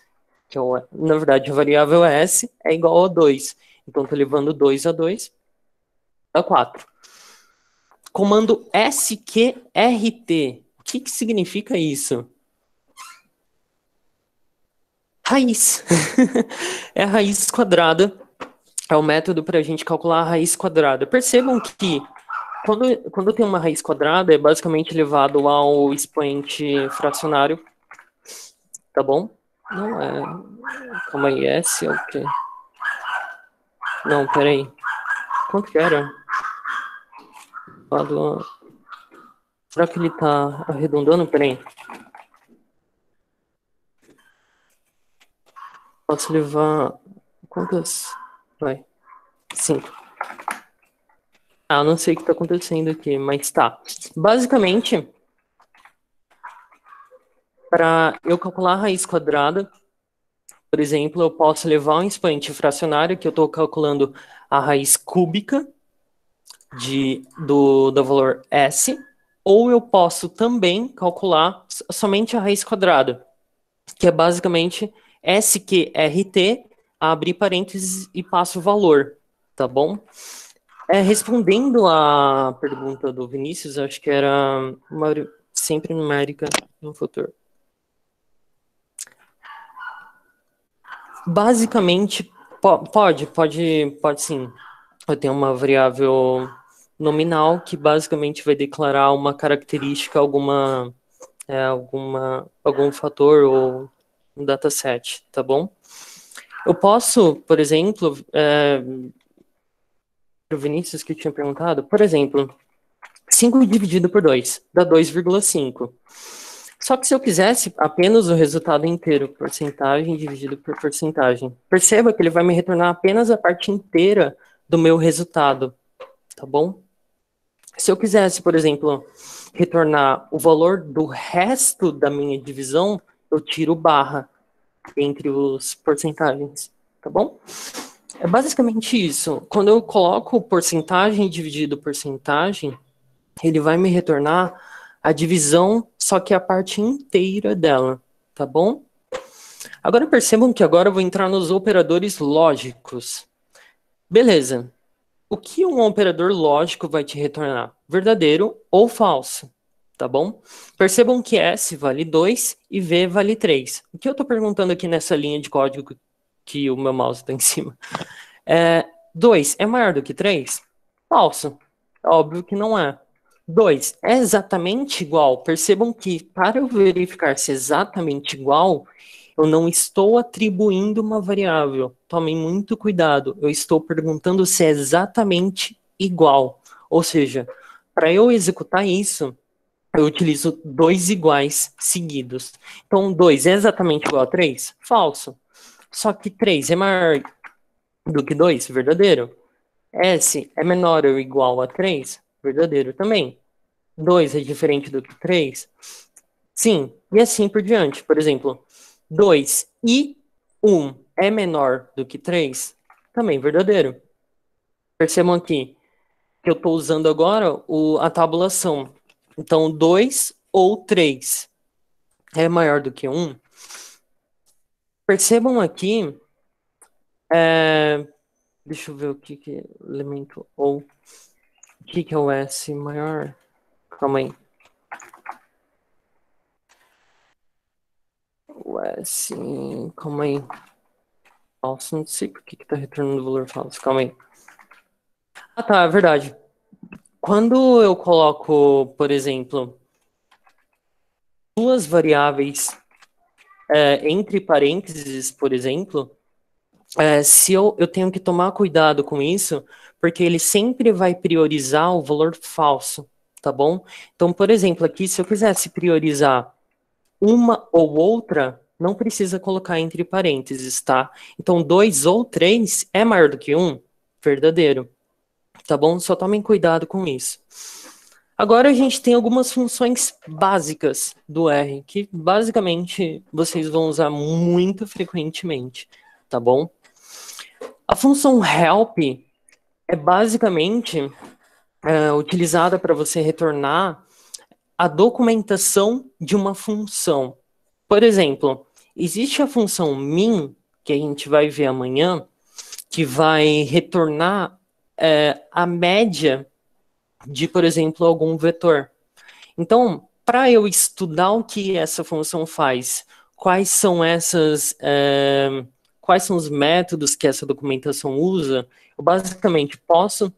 que eu, é na verdade a variável S, é igual a 2. Então estou levando 2 a 2, a 4. Comando sqrt. O que, que significa isso? Raiz. é a raiz quadrada. É o método para a gente calcular a raiz quadrada. Percebam que quando, quando tem uma raiz quadrada, é basicamente elevado ao expoente fracionário. Tá bom? Não é. Calma aí, é S é o quê? Não, peraí. Quanto que era? a... Será que ele tá arredondando? Peraí. Posso levar. Quantas? Vai. Cinco. Ah, não sei o que está acontecendo aqui, mas tá. Basicamente, para eu calcular a raiz quadrada, por exemplo, eu posso levar um expoente fracionário, que eu estou calculando a raiz cúbica de, do, do valor S, ou eu posso também calcular somente a raiz quadrada, que é basicamente SQRT, abrir parênteses e passo o valor, tá bom? É, respondendo à pergunta do Vinícius, acho que era sempre numérica no futuro. Basicamente, po pode, pode, pode sim. Eu tenho uma variável nominal que basicamente vai declarar uma característica, alguma, é, alguma, algum fator ou um dataset, tá bom? Eu posso, por exemplo, é, o Vinícius que tinha perguntado, por exemplo, 5 dividido por 2 dá 2,5. Só que se eu quisesse apenas o resultado inteiro, porcentagem dividido por porcentagem, perceba que ele vai me retornar apenas a parte inteira do meu resultado, tá bom? Se eu quisesse, por exemplo, retornar o valor do resto da minha divisão, eu tiro barra entre os porcentagens, tá bom? É basicamente isso. Quando eu coloco porcentagem dividido porcentagem, ele vai me retornar a divisão, só que a parte inteira dela, tá bom? Agora percebam que agora eu vou entrar nos operadores lógicos. Beleza. O que um operador lógico vai te retornar? Verdadeiro ou falso, tá bom? Percebam que S vale 2 e V vale 3. O que eu estou perguntando aqui nessa linha de código que o meu mouse está em cima. 2 é, é maior do que 3? Falso. Óbvio que não é. 2 é exatamente igual. Percebam que para eu verificar se é exatamente igual, eu não estou atribuindo uma variável. Tomem muito cuidado. Eu estou perguntando se é exatamente igual. Ou seja, para eu executar isso, eu utilizo dois iguais seguidos. Então, 2 é exatamente igual a 3? Falso. Só que 3 é maior do que 2, verdadeiro. S é menor ou igual a 3, verdadeiro também. 2 é diferente do que 3, sim. E assim por diante. Por exemplo, 2 e 1 é menor do que 3, também verdadeiro. Percebam aqui que eu estou usando agora o, a tabulação. Então, 2 ou 3 é maior do que 1, Percebam aqui, é, deixa eu ver o que que elemento ou o que que é o S maior. Calma aí. O S, calma aí. Falso, não sei por que que tá retornando o valor falso. Calma aí. Ah tá, é verdade. Quando eu coloco, por exemplo, duas variáveis é, entre parênteses, por exemplo, é, se eu, eu tenho que tomar cuidado com isso, porque ele sempre vai priorizar o valor falso, tá bom? Então, por exemplo, aqui, se eu quisesse priorizar uma ou outra, não precisa colocar entre parênteses, tá? Então, dois ou três é maior do que um, verdadeiro, tá bom? Só tomem cuidado com isso. Agora a gente tem algumas funções básicas do R, que basicamente vocês vão usar muito frequentemente, tá bom? A função help é basicamente é, utilizada para você retornar a documentação de uma função. Por exemplo, existe a função min, que a gente vai ver amanhã, que vai retornar é, a média de, por exemplo, algum vetor. Então, para eu estudar o que essa função faz, quais são essas, é, quais são os métodos que essa documentação usa, eu basicamente posso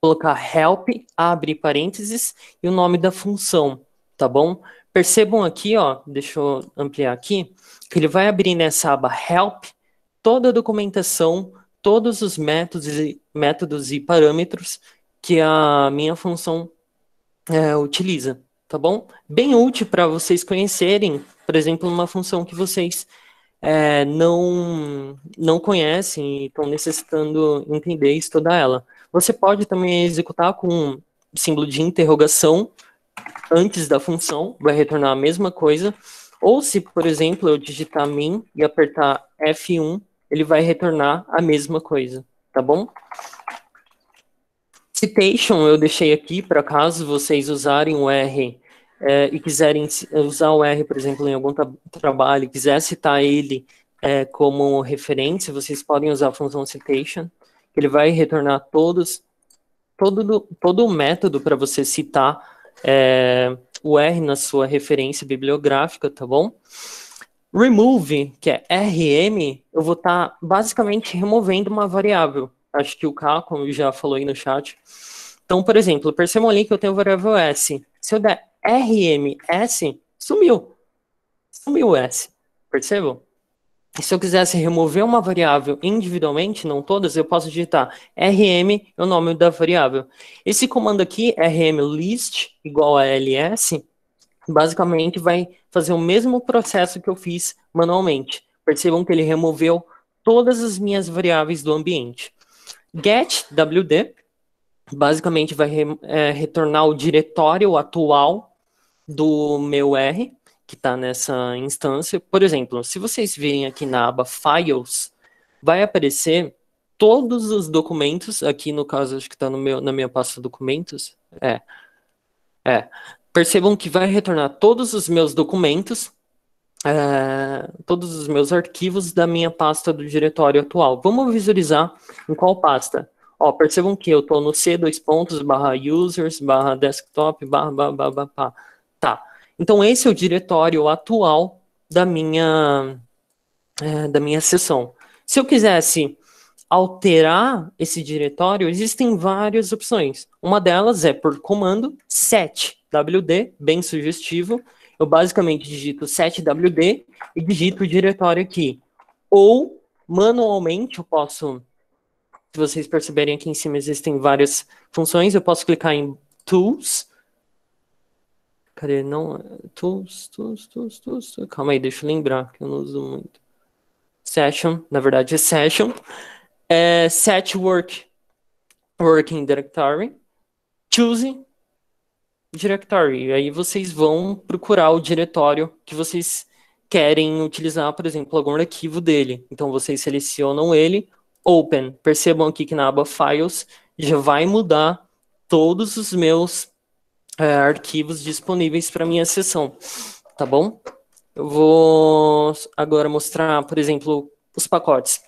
colocar help, abre parênteses, e o nome da função, tá bom? Percebam aqui, ó, deixa eu ampliar aqui, que ele vai abrir nessa aba help toda a documentação, todos os métodos e, métodos e parâmetros que a minha função é, utiliza, tá bom? Bem útil para vocês conhecerem, por exemplo, uma função que vocês é, não, não conhecem e estão necessitando entender e estudar ela. Você pode também executar com um símbolo de interrogação antes da função, vai retornar a mesma coisa. Ou se, por exemplo, eu digitar min e apertar F1, ele vai retornar a mesma coisa, tá bom? Citation eu deixei aqui para caso vocês usarem o R é, e quiserem eh, usar o R, por exemplo, em algum tra trabalho, e quiser citar ele é, como referência, vocês podem usar a função citation, que ele vai retornar todos todo todo o método para você citar é, o R na sua referência bibliográfica, tá bom? Remove, que é RM, eu vou estar tá basicamente removendo uma variável acho que o Caco já falou aí no chat. Então, por exemplo, percebam ali que eu tenho variável S. Se eu der RMS, sumiu. Sumiu o S. Percebam? E se eu quisesse remover uma variável individualmente, não todas, eu posso digitar rm, é o nome da variável. Esse comando aqui, rmlist, igual a ls, basicamente vai fazer o mesmo processo que eu fiz manualmente. Percebam que ele removeu todas as minhas variáveis do ambiente getwd basicamente vai re, é, retornar o diretório atual do meu R, que está nessa instância. Por exemplo, se vocês virem aqui na aba Files, vai aparecer todos os documentos, aqui no caso acho que está na minha pasta documentos, é, é, percebam que vai retornar todos os meus documentos é, todos os meus arquivos da minha pasta do diretório atual. Vamos visualizar em qual pasta. Ó, percebam que eu estou no C, dois pontos, barra users, barra desktop, barra, barra, barra, barra, Tá. Então, esse é o diretório atual da minha, é, da minha sessão. Se eu quisesse alterar esse diretório, existem várias opções. Uma delas é por comando set, wd, bem sugestivo, eu basicamente digito setwd e digito o diretório aqui. Ou, manualmente, eu posso, se vocês perceberem aqui em cima existem várias funções, eu posso clicar em Tools, Cadê? Não. Tools, tools, tools, tools. Calma aí, deixa eu lembrar, que eu não uso muito. Session, na verdade é session. É, set work, working directory. Choose, directory. Aí vocês vão procurar o diretório que vocês querem utilizar, por exemplo, algum arquivo dele. Então vocês selecionam ele, open. Percebam aqui que na aba files já vai mudar todos os meus é, arquivos disponíveis para minha sessão, tá bom? Eu vou agora mostrar, por exemplo, os pacotes.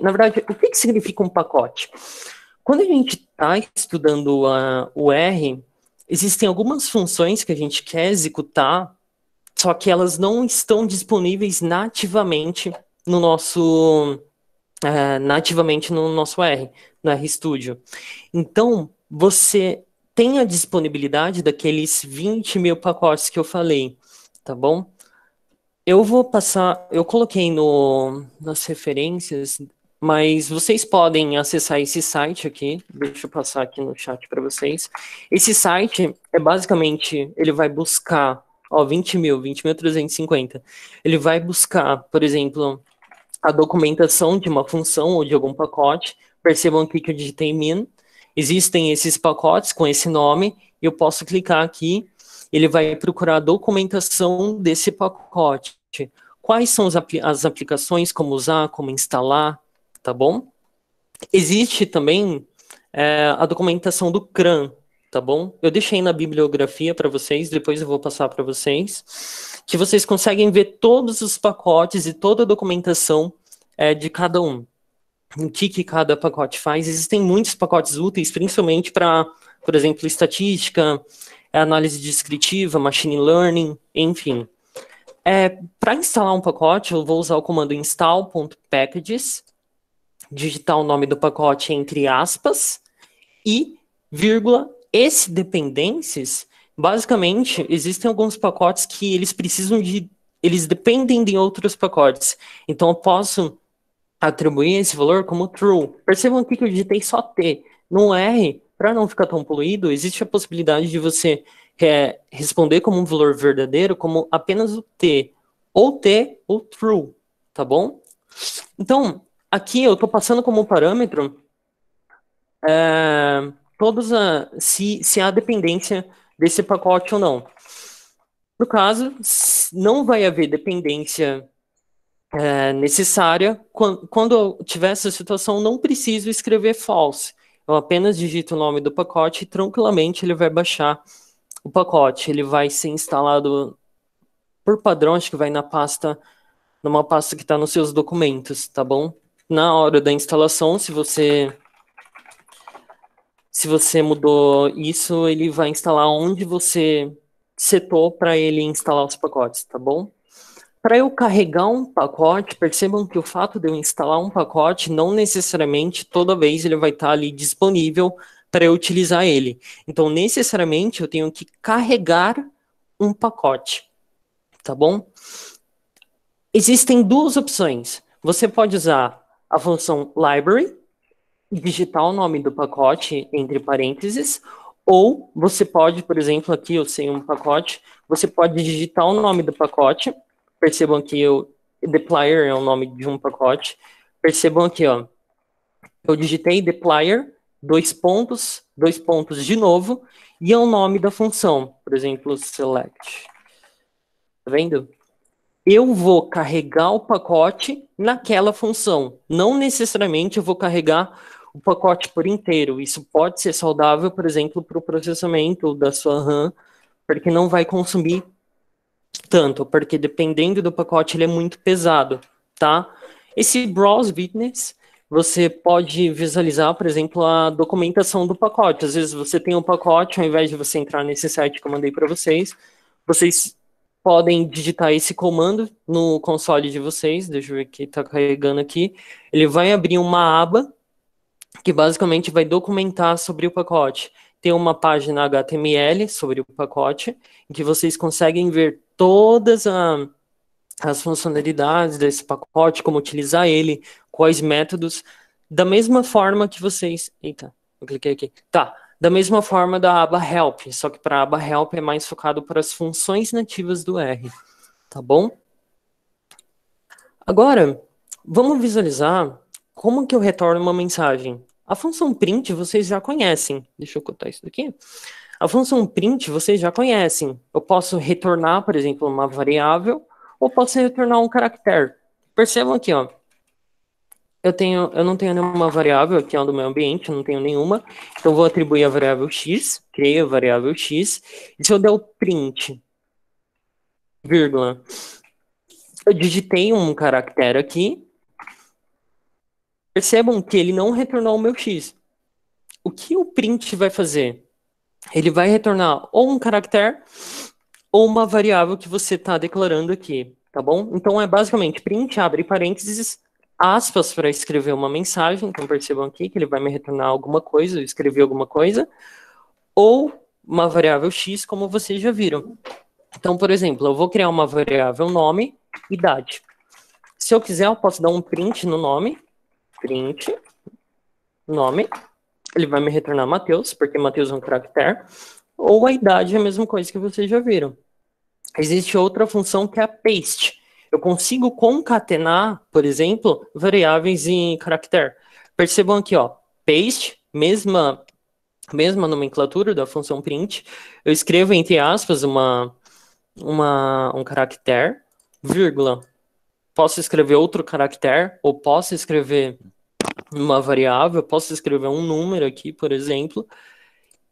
na verdade, o que, que significa um pacote? Quando a gente está estudando a, o R, existem algumas funções que a gente quer executar, só que elas não estão disponíveis nativamente no nosso é, nativamente no nosso R, no RStudio. Então, você tem a disponibilidade daqueles 20 mil pacotes que eu falei, tá bom? Eu vou passar, eu coloquei no, nas referências mas vocês podem acessar esse site aqui. Deixa eu passar aqui no chat para vocês. Esse site é basicamente, ele vai buscar, ó, 20 mil, 20.350. Ele vai buscar, por exemplo, a documentação de uma função ou de algum pacote. Percebam aqui que eu digitei min. Existem esses pacotes com esse nome. Eu posso clicar aqui. Ele vai procurar a documentação desse pacote. Quais são as, apl as aplicações, como usar, como instalar, tá bom? Existe também é, a documentação do CRAN, tá bom? Eu deixei na bibliografia para vocês, depois eu vou passar para vocês, que vocês conseguem ver todos os pacotes e toda a documentação é, de cada um. O que, que cada pacote faz? Existem muitos pacotes úteis, principalmente para, por exemplo, estatística, é, análise descritiva, machine learning, enfim. É, para instalar um pacote, eu vou usar o comando install.packages digitar o nome do pacote entre aspas e vírgula esse dependências, basicamente, existem alguns pacotes que eles precisam de eles dependem de outros pacotes. Então eu posso atribuir esse valor como true. Percebam aqui que eu digitei só T. No R, para não ficar tão poluído, existe a possibilidade de você é, responder como um valor verdadeiro como apenas o T, ou T ou true, tá bom? Então, aqui eu estou passando como parâmetro é, a, se, se há dependência desse pacote ou não. No caso, não vai haver dependência é, necessária. Quando, quando eu tiver essa situação, não preciso escrever false. Eu apenas digito o nome do pacote e tranquilamente ele vai baixar o pacote. Ele vai ser instalado por padrão, acho que vai na pasta, numa pasta que está nos seus documentos, tá bom? na hora da instalação, se você se você mudou isso, ele vai instalar onde você setou para ele instalar os pacotes, tá bom? Para eu carregar um pacote, percebam que o fato de eu instalar um pacote não necessariamente toda vez ele vai estar tá ali disponível para eu utilizar ele. Então, necessariamente eu tenho que carregar um pacote, tá bom? Existem duas opções. Você pode usar a função library, digitar o nome do pacote entre parênteses, ou você pode, por exemplo, aqui eu sei um pacote, você pode digitar o nome do pacote, percebam que eu, deplier é o nome de um pacote, percebam aqui, ó, eu digitei deplier, dois pontos, dois pontos de novo, e é o nome da função, por exemplo, select. Tá vendo? eu vou carregar o pacote naquela função. Não necessariamente eu vou carregar o pacote por inteiro. Isso pode ser saudável, por exemplo, para o processamento da sua RAM, porque não vai consumir tanto, porque dependendo do pacote ele é muito pesado, tá? Esse browse witness, você pode visualizar, por exemplo, a documentação do pacote. Às vezes você tem um pacote, ao invés de você entrar nesse site que eu mandei para vocês, vocês podem digitar esse comando no console de vocês. Deixa eu ver que está carregando aqui. Ele vai abrir uma aba que basicamente vai documentar sobre o pacote. Tem uma página HTML sobre o pacote, em que vocês conseguem ver todas a, as funcionalidades desse pacote, como utilizar ele, quais métodos. Da mesma forma que vocês. Eita, eu cliquei aqui. Tá da mesma forma da aba Help, só que para a aba Help é mais focado para as funções nativas do R, tá bom? Agora, vamos visualizar como que eu retorno uma mensagem. A função print vocês já conhecem. Deixa eu cortar isso daqui. A função print vocês já conhecem. Eu posso retornar, por exemplo, uma variável, ou posso retornar um caractere. Percebam aqui, ó eu tenho, eu não tenho nenhuma variável aqui é do meu ambiente, eu não tenho nenhuma. Então, vou atribuir a variável x, criei a variável x. E se eu der o print, vírgula, eu digitei um caractere aqui. Percebam que ele não retornou o meu x. O que o print vai fazer? Ele vai retornar ou um caractere ou uma variável que você está declarando aqui, tá bom? Então, é basicamente print, abre parênteses, aspas para escrever uma mensagem, então percebam aqui que ele vai me retornar alguma coisa, eu escrevi alguma coisa, ou uma variável x, como vocês já viram. Então, por exemplo, eu vou criar uma variável nome, idade. Se eu quiser, eu posso dar um print no nome, print, nome, ele vai me retornar Mateus, porque Mateus é um caractere, ou a idade é a mesma coisa que vocês já viram. Existe outra função que é a paste. Eu consigo concatenar, por exemplo, variáveis em caractere. Percebam aqui, ó, paste, mesma, mesma nomenclatura da função print. Eu escrevo, entre aspas, uma, uma, um caractere, vírgula. Posso escrever outro caractere, ou posso escrever uma variável, posso escrever um número aqui, por exemplo,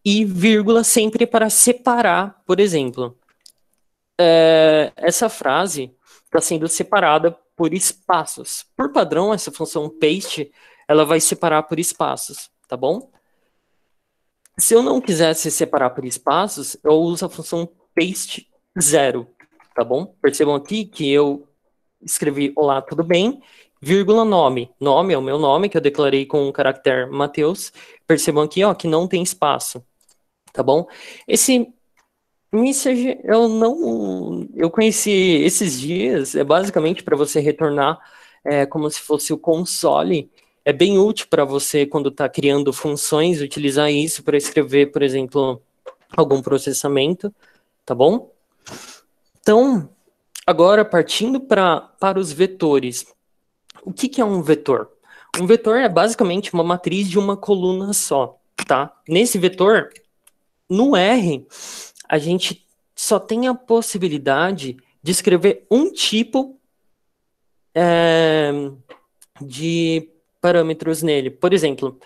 e vírgula sempre para separar, por exemplo. É, essa frase está sendo separada por espaços. Por padrão, essa função paste, ela vai separar por espaços, tá bom? Se eu não quisesse separar por espaços, eu uso a função paste zero, tá bom? Percebam aqui que eu escrevi olá, tudo bem, vírgula nome. Nome é o meu nome, que eu declarei com o caractere Mateus. Percebam aqui, ó, que não tem espaço, tá bom? Esse Message eu não. Eu conheci esses dias, é basicamente para você retornar é, como se fosse o console. É bem útil para você, quando está criando funções, utilizar isso para escrever, por exemplo, algum processamento, tá bom? Então, agora partindo pra, para os vetores. O que, que é um vetor? Um vetor é basicamente uma matriz de uma coluna só, tá? Nesse vetor, no R, a gente só tem a possibilidade de escrever um tipo é, de parâmetros nele. Por exemplo,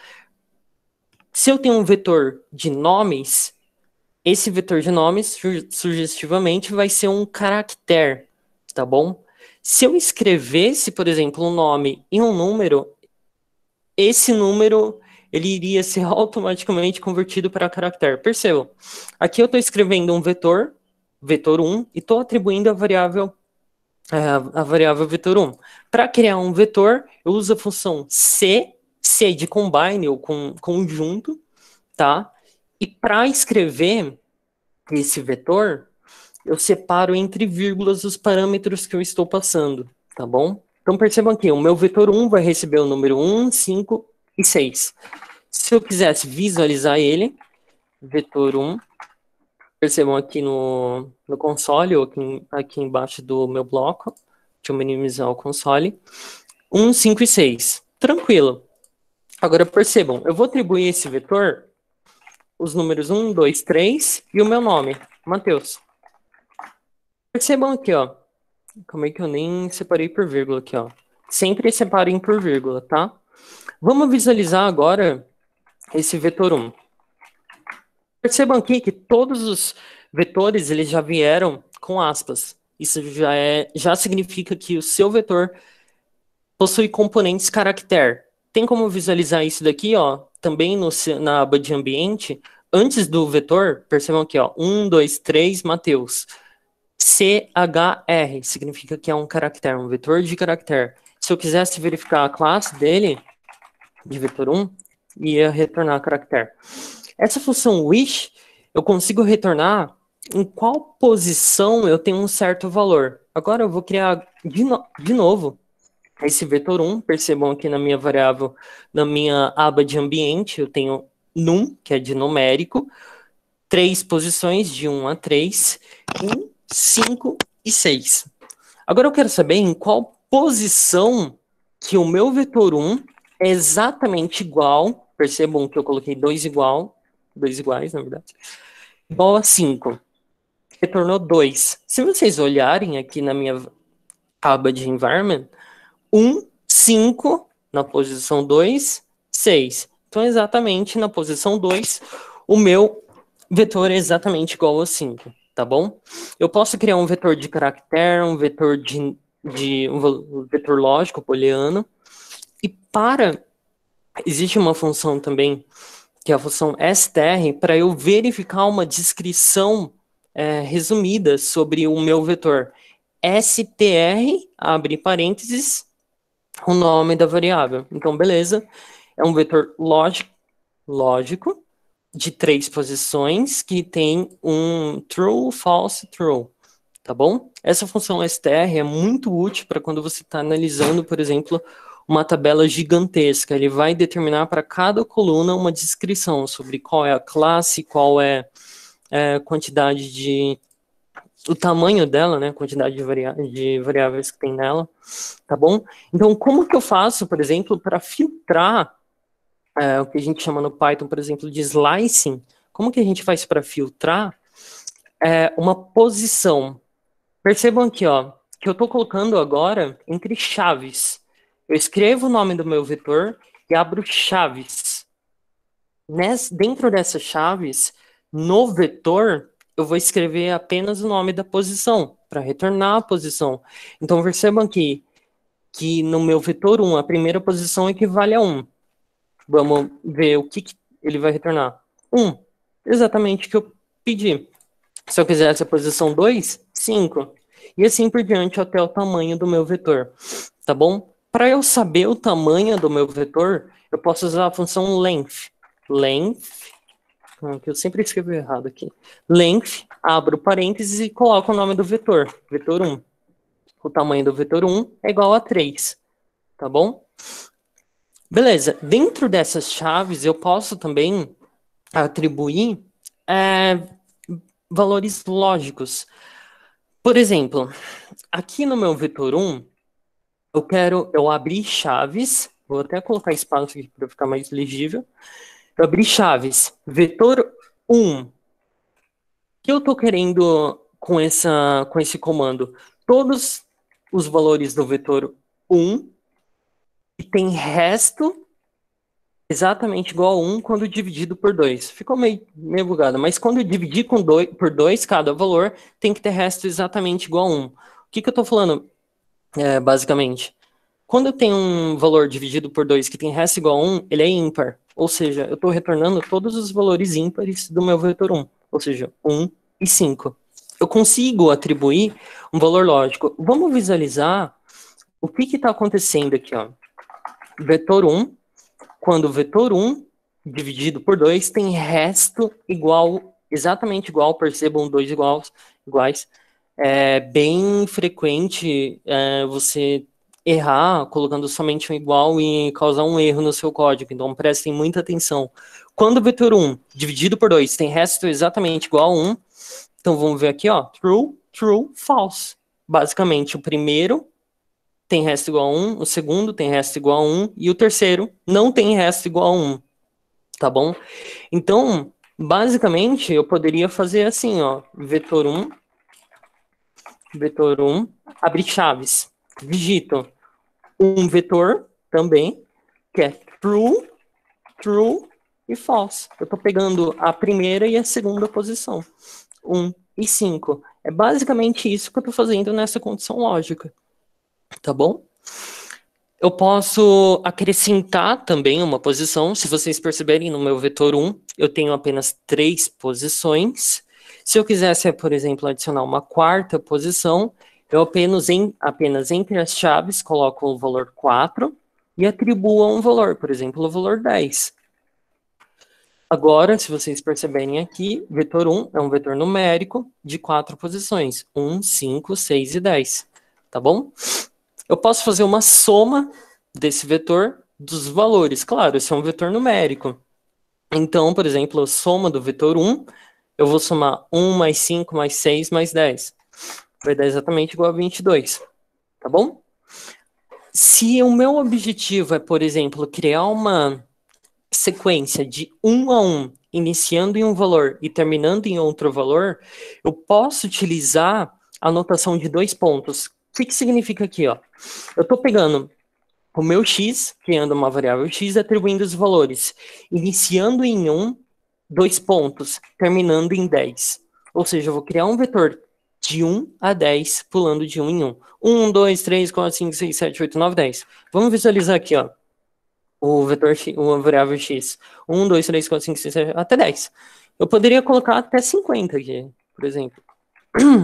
se eu tenho um vetor de nomes, esse vetor de nomes, sugestivamente, vai ser um caractere, tá bom? Se eu escrevesse, por exemplo, um nome e um número, esse número ele iria ser automaticamente convertido para caractere. Percebam, aqui eu estou escrevendo um vetor, vetor 1, e estou atribuindo a variável é, a variável vetor 1. Para criar um vetor, eu uso a função c, c de combine, ou com, conjunto, tá? E para escrever esse vetor, eu separo entre vírgulas os parâmetros que eu estou passando, tá bom? Então percebam aqui, o meu vetor 1 vai receber o número 1, 5 e 6. Se eu quisesse visualizar ele, vetor 1, percebam aqui no, no console, ou aqui, aqui embaixo do meu bloco, deixa eu minimizar o console, 1, 5 e 6. Tranquilo. Agora percebam, eu vou atribuir esse vetor os números 1, 2, 3 e o meu nome, Matheus. Percebam aqui, ó. Como é que eu nem separei por vírgula aqui, ó. Sempre separem por vírgula, tá? Vamos visualizar agora esse vetor 1. Percebam aqui que todos os vetores eles já vieram com aspas. Isso já, é, já significa que o seu vetor possui componentes caractere. Tem como visualizar isso daqui, ó, também no, na aba de ambiente, antes do vetor, percebam aqui, ó, 1, 2, 3, Mateus. CHR significa que é um caractere, um vetor de caractere. Se eu quisesse verificar a classe dele, de vetor 1, ia retornar caractere. Essa função wish, eu consigo retornar em qual posição eu tenho um certo valor. Agora eu vou criar de, no de novo esse vetor 1. Percebam aqui na minha variável, na minha aba de ambiente, eu tenho num, que é de numérico, três posições, de 1 a 3, 1, 5 e 6. Agora eu quero saber em qual posição que o meu vetor 1 é exatamente igual, percebam que eu coloquei 2 igual, 2 iguais, na verdade, igual a 5. Retornou 2. Se vocês olharem aqui na minha aba de environment, 1, 5, na posição 2, 6. Então, exatamente na posição 2, o meu vetor é exatamente igual a 5, tá bom? Eu posso criar um vetor de caractere, um vetor de de um vetor lógico booleano. E para existe uma função também que é a função str para eu verificar uma descrição é, resumida sobre o meu vetor. str abre parênteses o nome da variável. Então, beleza. É um vetor lógico, lógico de três posições que tem um true, false, true tá bom? Essa função str é muito útil para quando você está analisando, por exemplo, uma tabela gigantesca. Ele vai determinar para cada coluna uma descrição sobre qual é a classe, qual é a é, quantidade de. o tamanho dela, né? Quantidade de, de variáveis que tem nela, tá bom? Então, como que eu faço, por exemplo, para filtrar é, o que a gente chama no Python, por exemplo, de slicing? Como que a gente faz para filtrar é, uma posição? Percebam aqui, ó, que eu estou colocando agora entre chaves. Eu escrevo o nome do meu vetor e abro chaves. Nes, dentro dessas chaves, no vetor, eu vou escrever apenas o nome da posição, para retornar a posição. Então, percebam aqui que no meu vetor 1, a primeira posição equivale a 1. Vamos ver o que, que ele vai retornar. 1, exatamente o que eu pedi. Se eu quisesse a posição 2, 5. E assim por diante até o tamanho do meu vetor, tá bom? Para eu saber o tamanho do meu vetor, eu posso usar a função length. Length, ah, que eu sempre escrevo errado aqui. Length, abro parênteses e coloco o nome do vetor, vetor 1. O tamanho do vetor 1 é igual a 3, tá bom? Beleza, dentro dessas chaves eu posso também atribuir é, valores lógicos. Por exemplo, aqui no meu vetor 1, eu quero, eu abri chaves, vou até colocar espaço aqui para ficar mais legível. Eu abri chaves, vetor 1. O que eu estou querendo com, essa, com esse comando? Todos os valores do vetor 1 e tem resto exatamente igual a 1 quando dividido por 2. Ficou meio, meio bugado, mas quando dividir com dois, por 2 cada valor, tem que ter resto exatamente igual a 1. O que, que eu estou falando, é, basicamente? Quando eu tenho um valor dividido por 2 que tem resto igual a 1, ele é ímpar. Ou seja, eu estou retornando todos os valores ímpares do meu vetor 1. Ou seja, 1 e 5. Eu consigo atribuir um valor lógico. Vamos visualizar o que está acontecendo aqui. Ó. Vetor 1 quando o vetor 1 dividido por 2 tem resto igual, exatamente igual, percebam dois iguais, iguais. É bem frequente é, você errar colocando somente um igual e causar um erro no seu código, então prestem muita atenção. Quando o vetor 1 dividido por 2 tem resto exatamente igual a 1, então vamos ver aqui, ó, true, true, false. Basicamente, o primeiro tem resto igual a 1, o segundo tem resto igual a 1 e o terceiro não tem resto igual a 1. Tá bom? Então, basicamente, eu poderia fazer assim, ó, vetor 1 vetor 1, abrir chaves, digito um vetor também, que é true, true e false. Eu estou pegando a primeira e a segunda posição, 1 e 5. É basicamente isso que eu estou fazendo nessa condição lógica tá bom? Eu posso acrescentar também uma posição. Se vocês perceberem, no meu vetor 1, eu tenho apenas três posições. Se eu quisesse, por exemplo, adicionar uma quarta posição, eu apenas, em, apenas entre as chaves coloco o valor 4 e atribuo um valor, por exemplo, o valor 10. Agora, se vocês perceberem aqui, vetor 1 é um vetor numérico de quatro posições, 1, 5, 6 e 10, tá bom? Eu posso fazer uma soma desse vetor dos valores. Claro, esse é um vetor numérico. Então, por exemplo, a soma do vetor 1, eu vou somar 1 mais 5 mais 6 mais 10. Vai dar exatamente igual a 22, tá bom? Se o meu objetivo é, por exemplo, criar uma sequência de 1 a 1, iniciando em um valor e terminando em outro valor, eu posso utilizar a notação de dois pontos, o que, que significa aqui? Ó? Eu estou pegando o meu x, criando uma variável x, atribuindo os valores, iniciando em 1, dois pontos, terminando em 10. Ou seja, eu vou criar um vetor de 1 a 10, pulando de 1 em 1. 1, 2, 3, 4, 5, 6, 7, 8, 9, 10. Vamos visualizar aqui, ó. O vetor, uma variável x. 1, 2, 3, 4, 5, 6, 7, até 10. Eu poderia colocar até 50 aqui, por exemplo.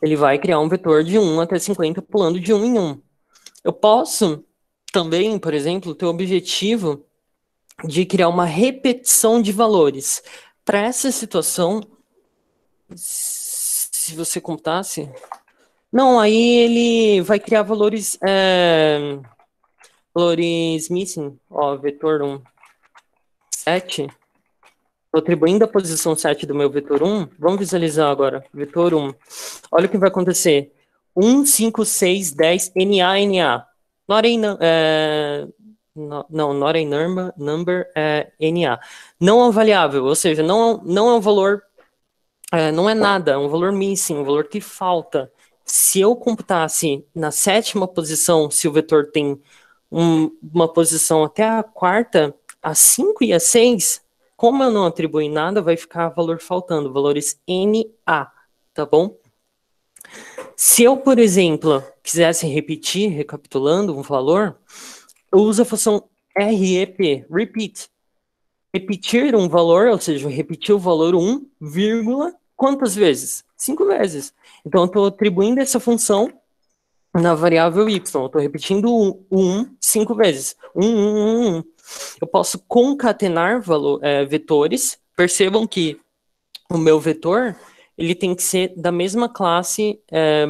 ele vai criar um vetor de 1 até 50 pulando de 1 em 1. Eu posso também, por exemplo, ter o objetivo de criar uma repetição de valores. Para essa situação, se você computasse. Não, aí ele vai criar valores. É, valores missing, ó, vetor 1, 7. Estou atribuindo a posição 7 do meu vetor 1, vamos visualizar agora, vetor 1. Olha o que vai acontecer. 1, 5, 6, 10, NA, NA. Not a, é, não, not a number, number é NA. Não é um variável, ou seja, não, é não é um valor, é, não é nada, é um valor missing, um valor que falta. Se eu computasse na sétima posição, se o vetor tem um, uma posição até a quarta, a 5 e a 6, como eu não atribuí nada, vai ficar valor faltando, valores NA, tá bom? Se eu, por exemplo, quisesse repetir, recapitulando um valor, eu uso a função REP, repeat. Repetir um valor, ou seja, repetir o valor 1, vírgula, quantas vezes? Cinco vezes. Então, eu estou atribuindo essa função na variável y. Eu estou repetindo o 1 cinco vezes. 1, 1, 1, 1. Eu posso concatenar valor, é, vetores. Percebam que o meu vetor ele tem que ser da mesma classe é,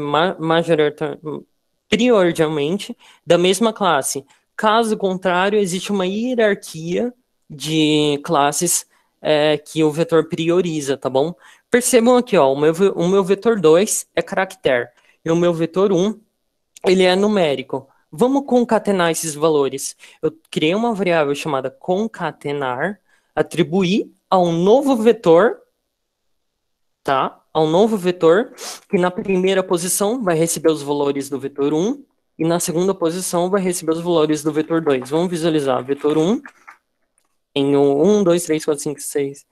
da mesma classe. Caso contrário, existe uma hierarquia de classes é, que o vetor prioriza, tá bom? Percebam aqui, ó, o meu, o meu vetor 2 é caractere e o meu vetor 1 um, ele é numérico vamos concatenar esses valores. Eu criei uma variável chamada concatenar, atribuir a um novo vetor, tá? A um novo vetor, que na primeira posição vai receber os valores do vetor 1, e na segunda posição vai receber os valores do vetor 2. Vamos visualizar vetor 1 em 1, 2, 3, 4, 5, 6.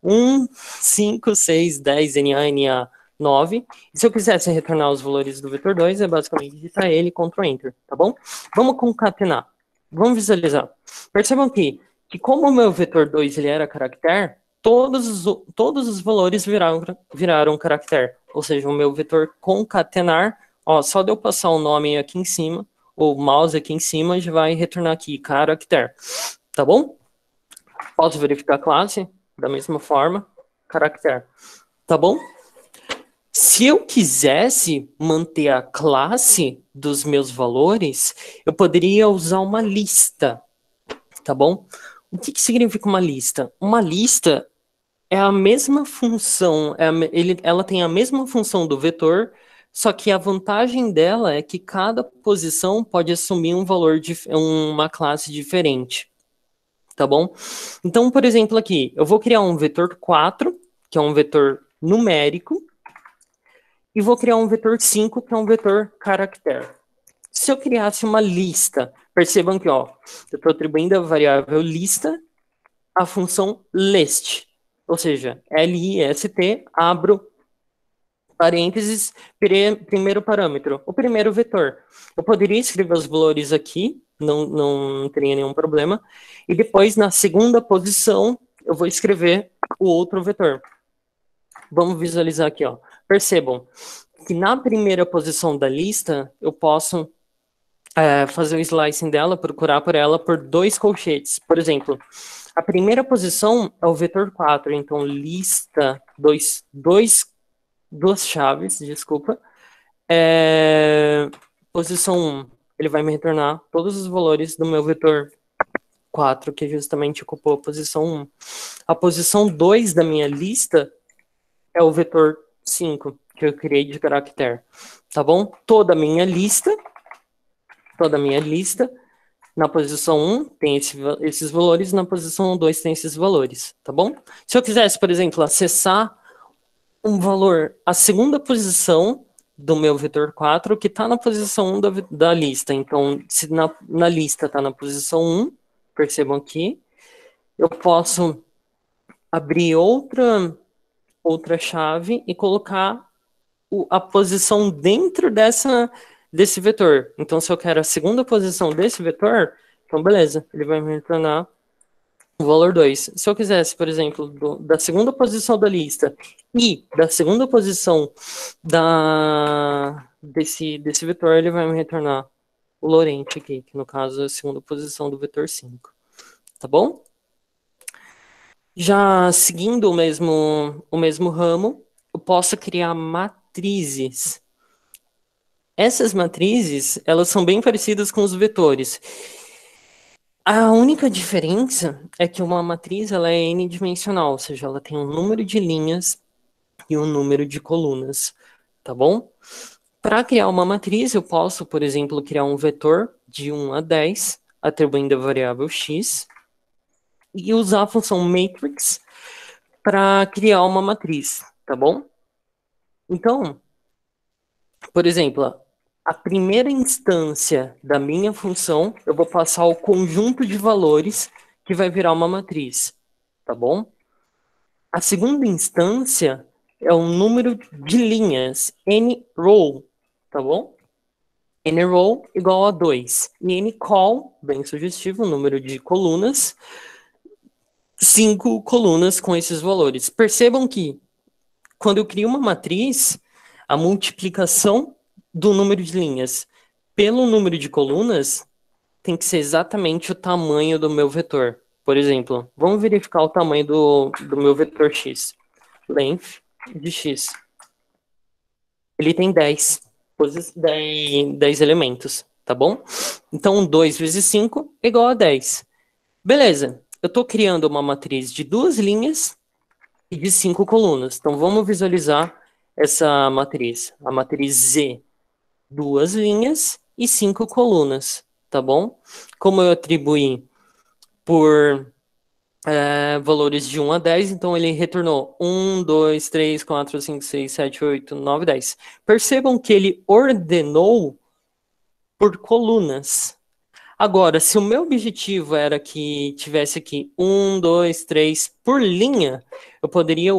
1, 5, 6, 10, NA, NA. 9. E se eu quisesse retornar os valores do vetor 2, é basicamente digitar ele Ctrl Enter, tá bom? Vamos concatenar. Vamos visualizar. Percebam que, que como o meu vetor 2 ele era caractere, todos os, todos os valores viraram, viraram caractere. Ou seja, o meu vetor concatenar, ó, só de eu passar o nome aqui em cima, o mouse aqui em cima, já vai retornar aqui caractere, tá bom? Posso verificar a classe da mesma forma, caractere, tá bom? Se eu quisesse manter a classe dos meus valores, eu poderia usar uma lista, tá bom? O que, que significa uma lista? Uma lista é a mesma função, é a, ele, ela tem a mesma função do vetor, só que a vantagem dela é que cada posição pode assumir um valor de uma classe diferente. Tá bom? Então, por exemplo, aqui, eu vou criar um vetor 4, que é um vetor numérico, e vou criar um vetor 5, que é um vetor caractere. Se eu criasse uma lista, percebam que ó, eu estou atribuindo a variável lista à função list, ou seja, L-I-S-T, abro parênteses, primeiro parâmetro, o primeiro vetor. Eu poderia escrever os valores aqui, não, não teria nenhum problema, e depois, na segunda posição, eu vou escrever o outro vetor. Vamos visualizar aqui, ó. Percebam que na primeira posição da lista, eu posso é, fazer o slicing dela, procurar por ela por dois colchetes. Por exemplo, a primeira posição é o vetor 4, então lista dois, dois, duas chaves, desculpa. É, posição 1, um, ele vai me retornar todos os valores do meu vetor 4, que justamente ocupou a posição 1. A posição 2 da minha lista é o vetor 5 que eu criei de caractere, tá bom? Toda a minha lista, toda a minha lista, na posição 1 tem esse, esses valores, na posição 2 tem esses valores, tá bom? Se eu quisesse, por exemplo, acessar um valor, a segunda posição do meu vetor 4, que está na posição 1 da, da lista. Então, se na, na lista está na posição 1, percebam aqui, eu posso abrir outra outra chave e colocar o, a posição dentro dessa, desse vetor. Então, se eu quero a segunda posição desse vetor, então beleza, ele vai me retornar o valor 2. Se eu quisesse, por exemplo, do, da segunda posição da lista e da segunda posição da, desse, desse vetor, ele vai me retornar o lorente aqui, que no caso é a segunda posição do vetor 5. Tá bom? Já seguindo o mesmo, o mesmo ramo, eu posso criar matrizes. Essas matrizes, elas são bem parecidas com os vetores. A única diferença é que uma matriz ela é n-dimensional, ou seja, ela tem um número de linhas e um número de colunas, tá bom? Para criar uma matriz, eu posso, por exemplo, criar um vetor de 1 a 10, atribuindo a variável x, e usar a função matrix para criar uma matriz, tá bom? Então, por exemplo, a primeira instância da minha função, eu vou passar o conjunto de valores que vai virar uma matriz, tá bom? A segunda instância é o número de linhas, n row, tá bom? n row igual a 2. E n call, bem sugestivo, número de colunas, cinco colunas com esses valores. Percebam que quando eu crio uma matriz, a multiplicação do número de linhas pelo número de colunas tem que ser exatamente o tamanho do meu vetor. Por exemplo, vamos verificar o tamanho do, do meu vetor x. Length de x. Ele tem 10, 10, 10 elementos, tá bom? Então, 2 vezes 5 é igual a 10. Beleza eu estou criando uma matriz de duas linhas e de cinco colunas. Então, vamos visualizar essa matriz. A matriz Z, duas linhas e cinco colunas, tá bom? Como eu atribuí por é, valores de 1 a 10, então ele retornou 1, 2, 3, 4, 5, 6, 7, 8, 9, 10. Percebam que ele ordenou por colunas, Agora, se o meu objetivo era que tivesse aqui um, dois, três por linha, eu poderia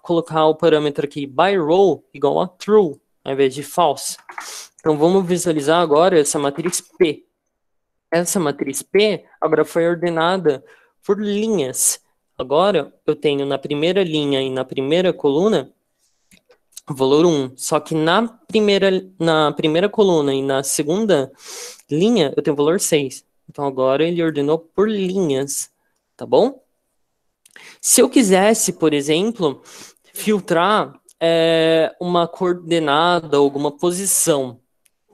colocar o parâmetro aqui by row igual a true, ao invés de false. Então vamos visualizar agora essa matriz P. Essa matriz P agora foi ordenada por linhas. Agora eu tenho na primeira linha e na primeira coluna o valor 1. Só que na primeira, na primeira coluna e na segunda linha, eu tenho o valor 6. Então agora ele ordenou por linhas, tá bom? Se eu quisesse, por exemplo, filtrar é, uma coordenada, alguma posição,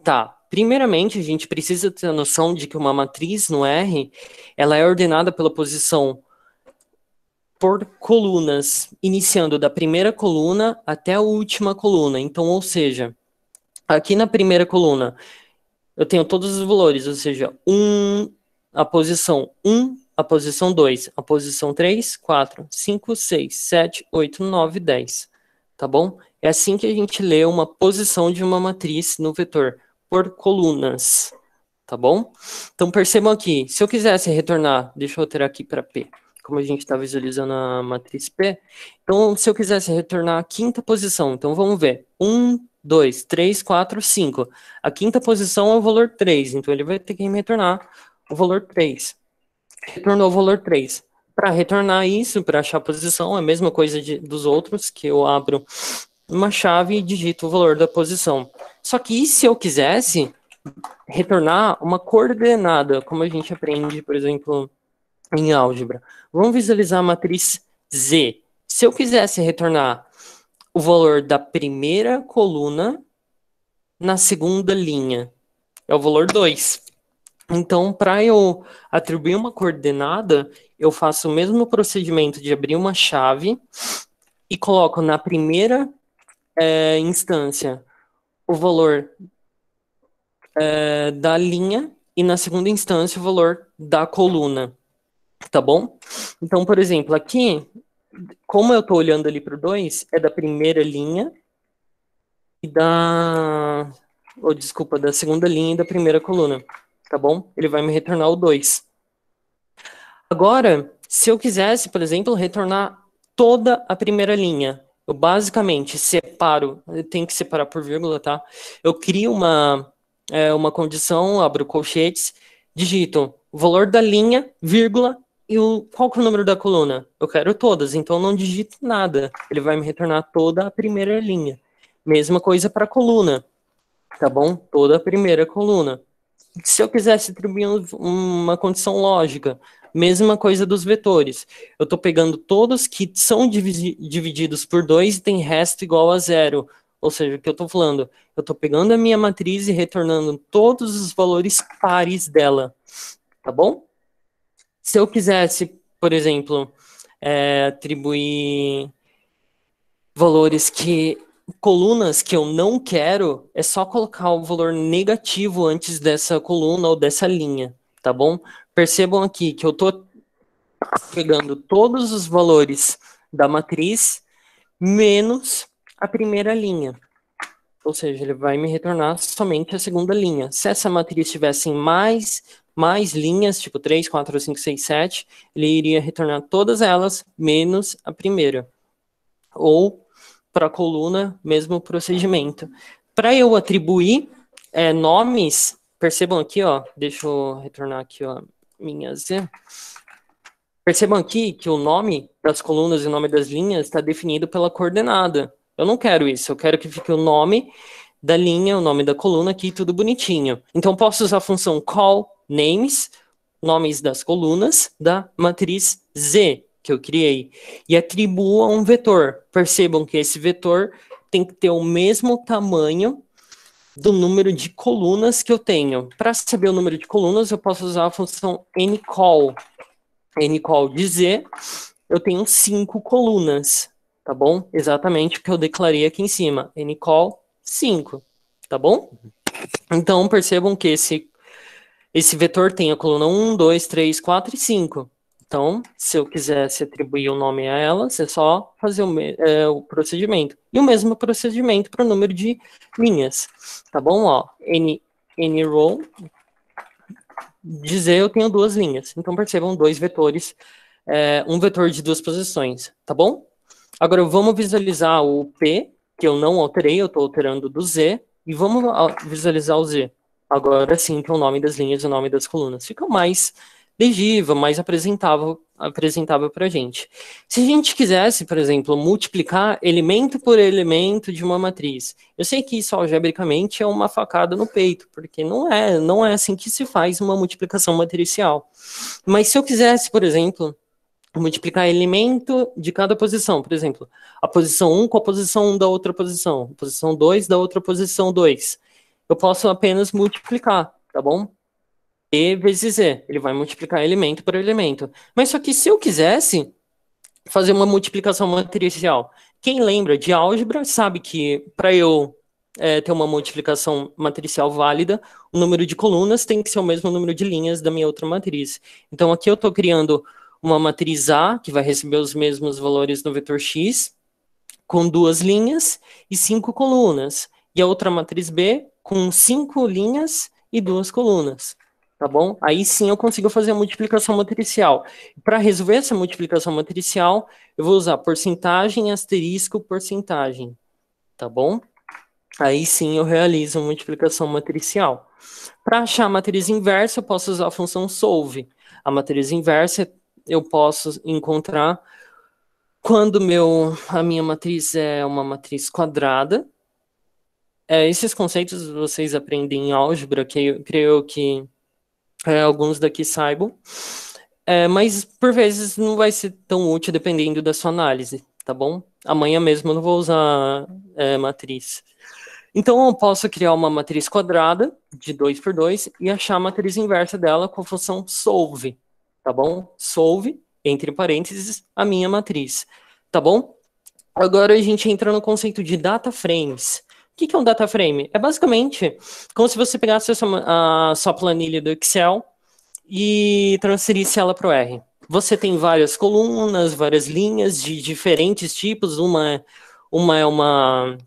tá? Primeiramente, a gente precisa ter a noção de que uma matriz no R, ela é ordenada pela posição por colunas, iniciando da primeira coluna até a última coluna. Então, ou seja, aqui na primeira coluna, eu tenho todos os valores, ou seja, 1, um, a posição 1, um, a posição 2, a posição 3, 4, 5, 6, 7, 8, 9, 10. Tá bom? É assim que a gente lê uma posição de uma matriz no vetor, por colunas. Tá bom? Então percebam aqui, se eu quisesse retornar, deixa eu alterar aqui para P como a gente está visualizando a matriz P. Então, se eu quisesse retornar a quinta posição, então vamos ver. 1, 2, 3, 4, 5. A quinta posição é o valor 3, então ele vai ter que me retornar o valor 3. Retornou o valor 3. Para retornar isso, para achar a posição, é a mesma coisa de, dos outros, que eu abro uma chave e digito o valor da posição. Só que se eu quisesse retornar uma coordenada, como a gente aprende, por exemplo, em álgebra. Vamos visualizar a matriz Z. Se eu quisesse retornar o valor da primeira coluna na segunda linha, é o valor 2. Então, para eu atribuir uma coordenada, eu faço o mesmo procedimento de abrir uma chave e coloco na primeira é, instância o valor é, da linha e na segunda instância o valor da coluna. Tá bom? Então, por exemplo, aqui, como eu estou olhando ali para o 2, é da primeira linha e da. Ou, oh, desculpa, da segunda linha e da primeira coluna. Tá bom? Ele vai me retornar o 2. Agora, se eu quisesse, por exemplo, retornar toda a primeira linha, eu basicamente separo, tem que separar por vírgula, tá? Eu crio uma, é, uma condição, abro colchetes, digito o valor da linha, vírgula, e o, qual que é o número da coluna? Eu quero todas, então não digito nada. Ele vai me retornar toda a primeira linha. Mesma coisa para a coluna, tá bom? Toda a primeira coluna. Se eu quisesse atribuir uma condição lógica, mesma coisa dos vetores. Eu estou pegando todos que são divididos por 2 e tem resto igual a zero. Ou seja, o que eu estou falando? Eu estou pegando a minha matriz e retornando todos os valores pares dela, tá bom? se eu quisesse, por exemplo, é, atribuir valores que colunas que eu não quero, é só colocar o valor negativo antes dessa coluna ou dessa linha, tá bom? Percebam aqui que eu tô pegando todos os valores da matriz menos a primeira linha. Ou seja, ele vai me retornar somente a segunda linha. Se essa matriz tivesse mais mais linhas, tipo 3, 4, 5, 6, 7, ele iria retornar todas elas, menos a primeira. Ou, para a coluna, mesmo procedimento. Para eu atribuir é, nomes, percebam aqui, ó, deixa eu retornar aqui, ó, minha Z. É. Percebam aqui que o nome das colunas e o nome das linhas está definido pela coordenada. Eu não quero isso, eu quero que fique o nome da linha, o nome da coluna aqui, tudo bonitinho. Então, posso usar a função call, names, nomes das colunas da matriz Z que eu criei e atribuo a um vetor. Percebam que esse vetor tem que ter o mesmo tamanho do número de colunas que eu tenho. Para saber o número de colunas, eu posso usar a função ncol. ncol de z, eu tenho cinco colunas, tá bom? Exatamente o que eu declarei aqui em cima, ncol 5, tá bom? Então, percebam que esse esse vetor tem a coluna 1, 2, 3, 4 e 5. Então, se eu quisesse atribuir o um nome a elas, é só fazer o, é, o procedimento. E o mesmo procedimento para o número de linhas, tá bom? Ó, n, n row, dizer eu tenho duas linhas. Então, percebam dois vetores, é, um vetor de duas posições, tá bom? Agora, vamos visualizar o P, que eu não alterei, eu estou alterando do Z, e vamos visualizar o Z agora sim que o nome das linhas e o nome das colunas fica mais legível, mais apresentável apresentável para a gente. Se a gente quisesse, por exemplo, multiplicar elemento por elemento de uma matriz, eu sei que isso algebricamente é uma facada no peito, porque não é, não é assim que se faz uma multiplicação matricial. Mas se eu quisesse, por exemplo, multiplicar elemento de cada posição, por exemplo, a posição 1 com a posição 1 da outra posição, a posição 2 da outra posição 2, eu posso apenas multiplicar, tá bom? E vezes E, ele vai multiplicar elemento por elemento. Mas só que se eu quisesse fazer uma multiplicação matricial, quem lembra de álgebra sabe que para eu é, ter uma multiplicação matricial válida, o número de colunas tem que ser o mesmo número de linhas da minha outra matriz. Então aqui eu estou criando uma matriz A, que vai receber os mesmos valores no vetor X, com duas linhas e cinco colunas. E a outra matriz B, com cinco linhas e duas colunas, tá bom? Aí sim eu consigo fazer a multiplicação matricial. Para resolver essa multiplicação matricial, eu vou usar porcentagem, asterisco, porcentagem, tá bom? Aí sim eu realizo a multiplicação matricial. Para achar a matriz inversa, eu posso usar a função solve. A matriz inversa eu posso encontrar quando meu, a minha matriz é uma matriz quadrada, é, esses conceitos vocês aprendem em álgebra, que eu, creio que é, alguns daqui saibam, é, mas por vezes não vai ser tão útil dependendo da sua análise, tá bom? Amanhã mesmo eu não vou usar é, matriz. Então eu posso criar uma matriz quadrada de 2 por 2 e achar a matriz inversa dela com a função solve, tá bom? Solve, entre parênteses, a minha matriz, tá bom? Agora a gente entra no conceito de data frames que, que é um data frame? É basicamente como se você pegasse a sua, a sua planilha do Excel e transferisse ela para o R. Você tem várias colunas, várias linhas de diferentes tipos, uma, uma é uma,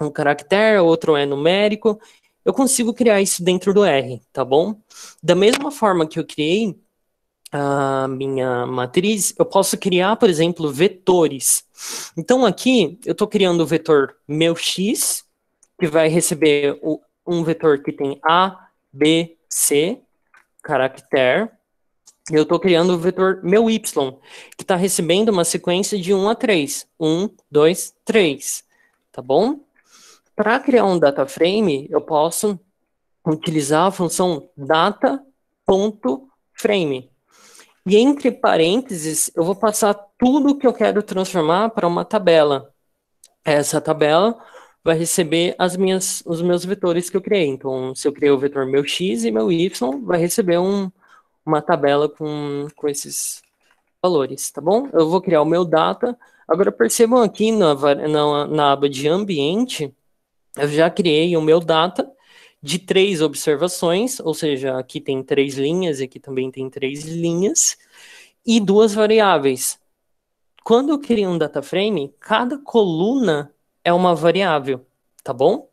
um caractere, outro é numérico. Eu consigo criar isso dentro do R, tá bom? Da mesma forma que eu criei a minha matriz, eu posso criar, por exemplo, vetores. Então aqui eu estou criando o vetor meu x, que vai receber o, um vetor que tem A, B, C, caractere, e eu estou criando o vetor meu y, que está recebendo uma sequência de 1 a 3. 1, 2, 3. Tá bom? Para criar um data frame, eu posso utilizar a função data.frame. E entre parênteses, eu vou passar tudo que eu quero transformar para uma tabela. Essa tabela vai receber as minhas, os meus vetores que eu criei. Então, se eu criei o vetor meu x e meu y, vai receber um, uma tabela com, com esses valores, tá bom? Eu vou criar o meu data. Agora, percebam aqui na, na, na aba de ambiente, eu já criei o meu data de três observações, ou seja, aqui tem três linhas, e aqui também tem três linhas, e duas variáveis. Quando eu crio um data frame, cada coluna é uma variável, tá bom?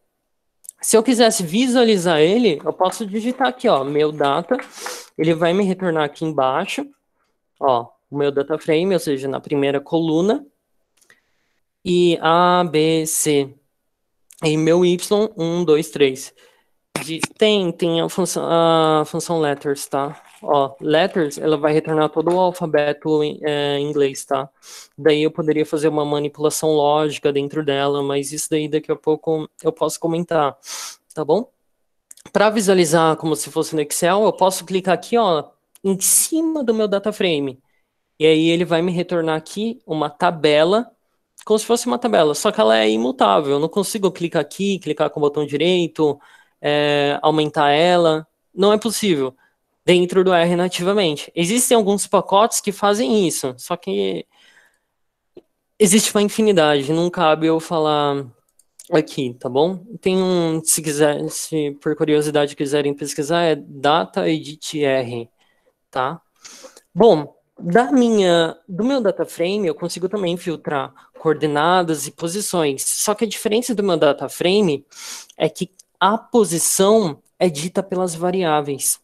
Se eu quisesse visualizar ele, eu posso digitar aqui, ó, meu data, ele vai me retornar aqui embaixo, ó, o meu data frame, ou seja, na primeira coluna, e A, B, C, e meu Y, 1, 2, 3. tem, tem a função, a função letters, tá? Ó, letters, ela vai retornar todo o alfabeto em é, inglês, tá? Daí eu poderia fazer uma manipulação lógica dentro dela, mas isso daí daqui a pouco eu posso comentar, tá bom? Para visualizar como se fosse no Excel, eu posso clicar aqui, ó, em cima do meu data frame. E aí ele vai me retornar aqui uma tabela, como se fosse uma tabela, só que ela é imutável. Eu não consigo clicar aqui, clicar com o botão direito, é, aumentar ela. Não é possível dentro do R nativamente. Existem alguns pacotes que fazem isso, só que existe uma infinidade, não cabe eu falar aqui, tá bom? Tem um, se quiser, se por curiosidade quiserem pesquisar, é data edit R, tá? Bom, da minha, do meu data frame eu consigo também filtrar coordenadas e posições. Só que a diferença do meu data frame é que a posição é dita pelas variáveis.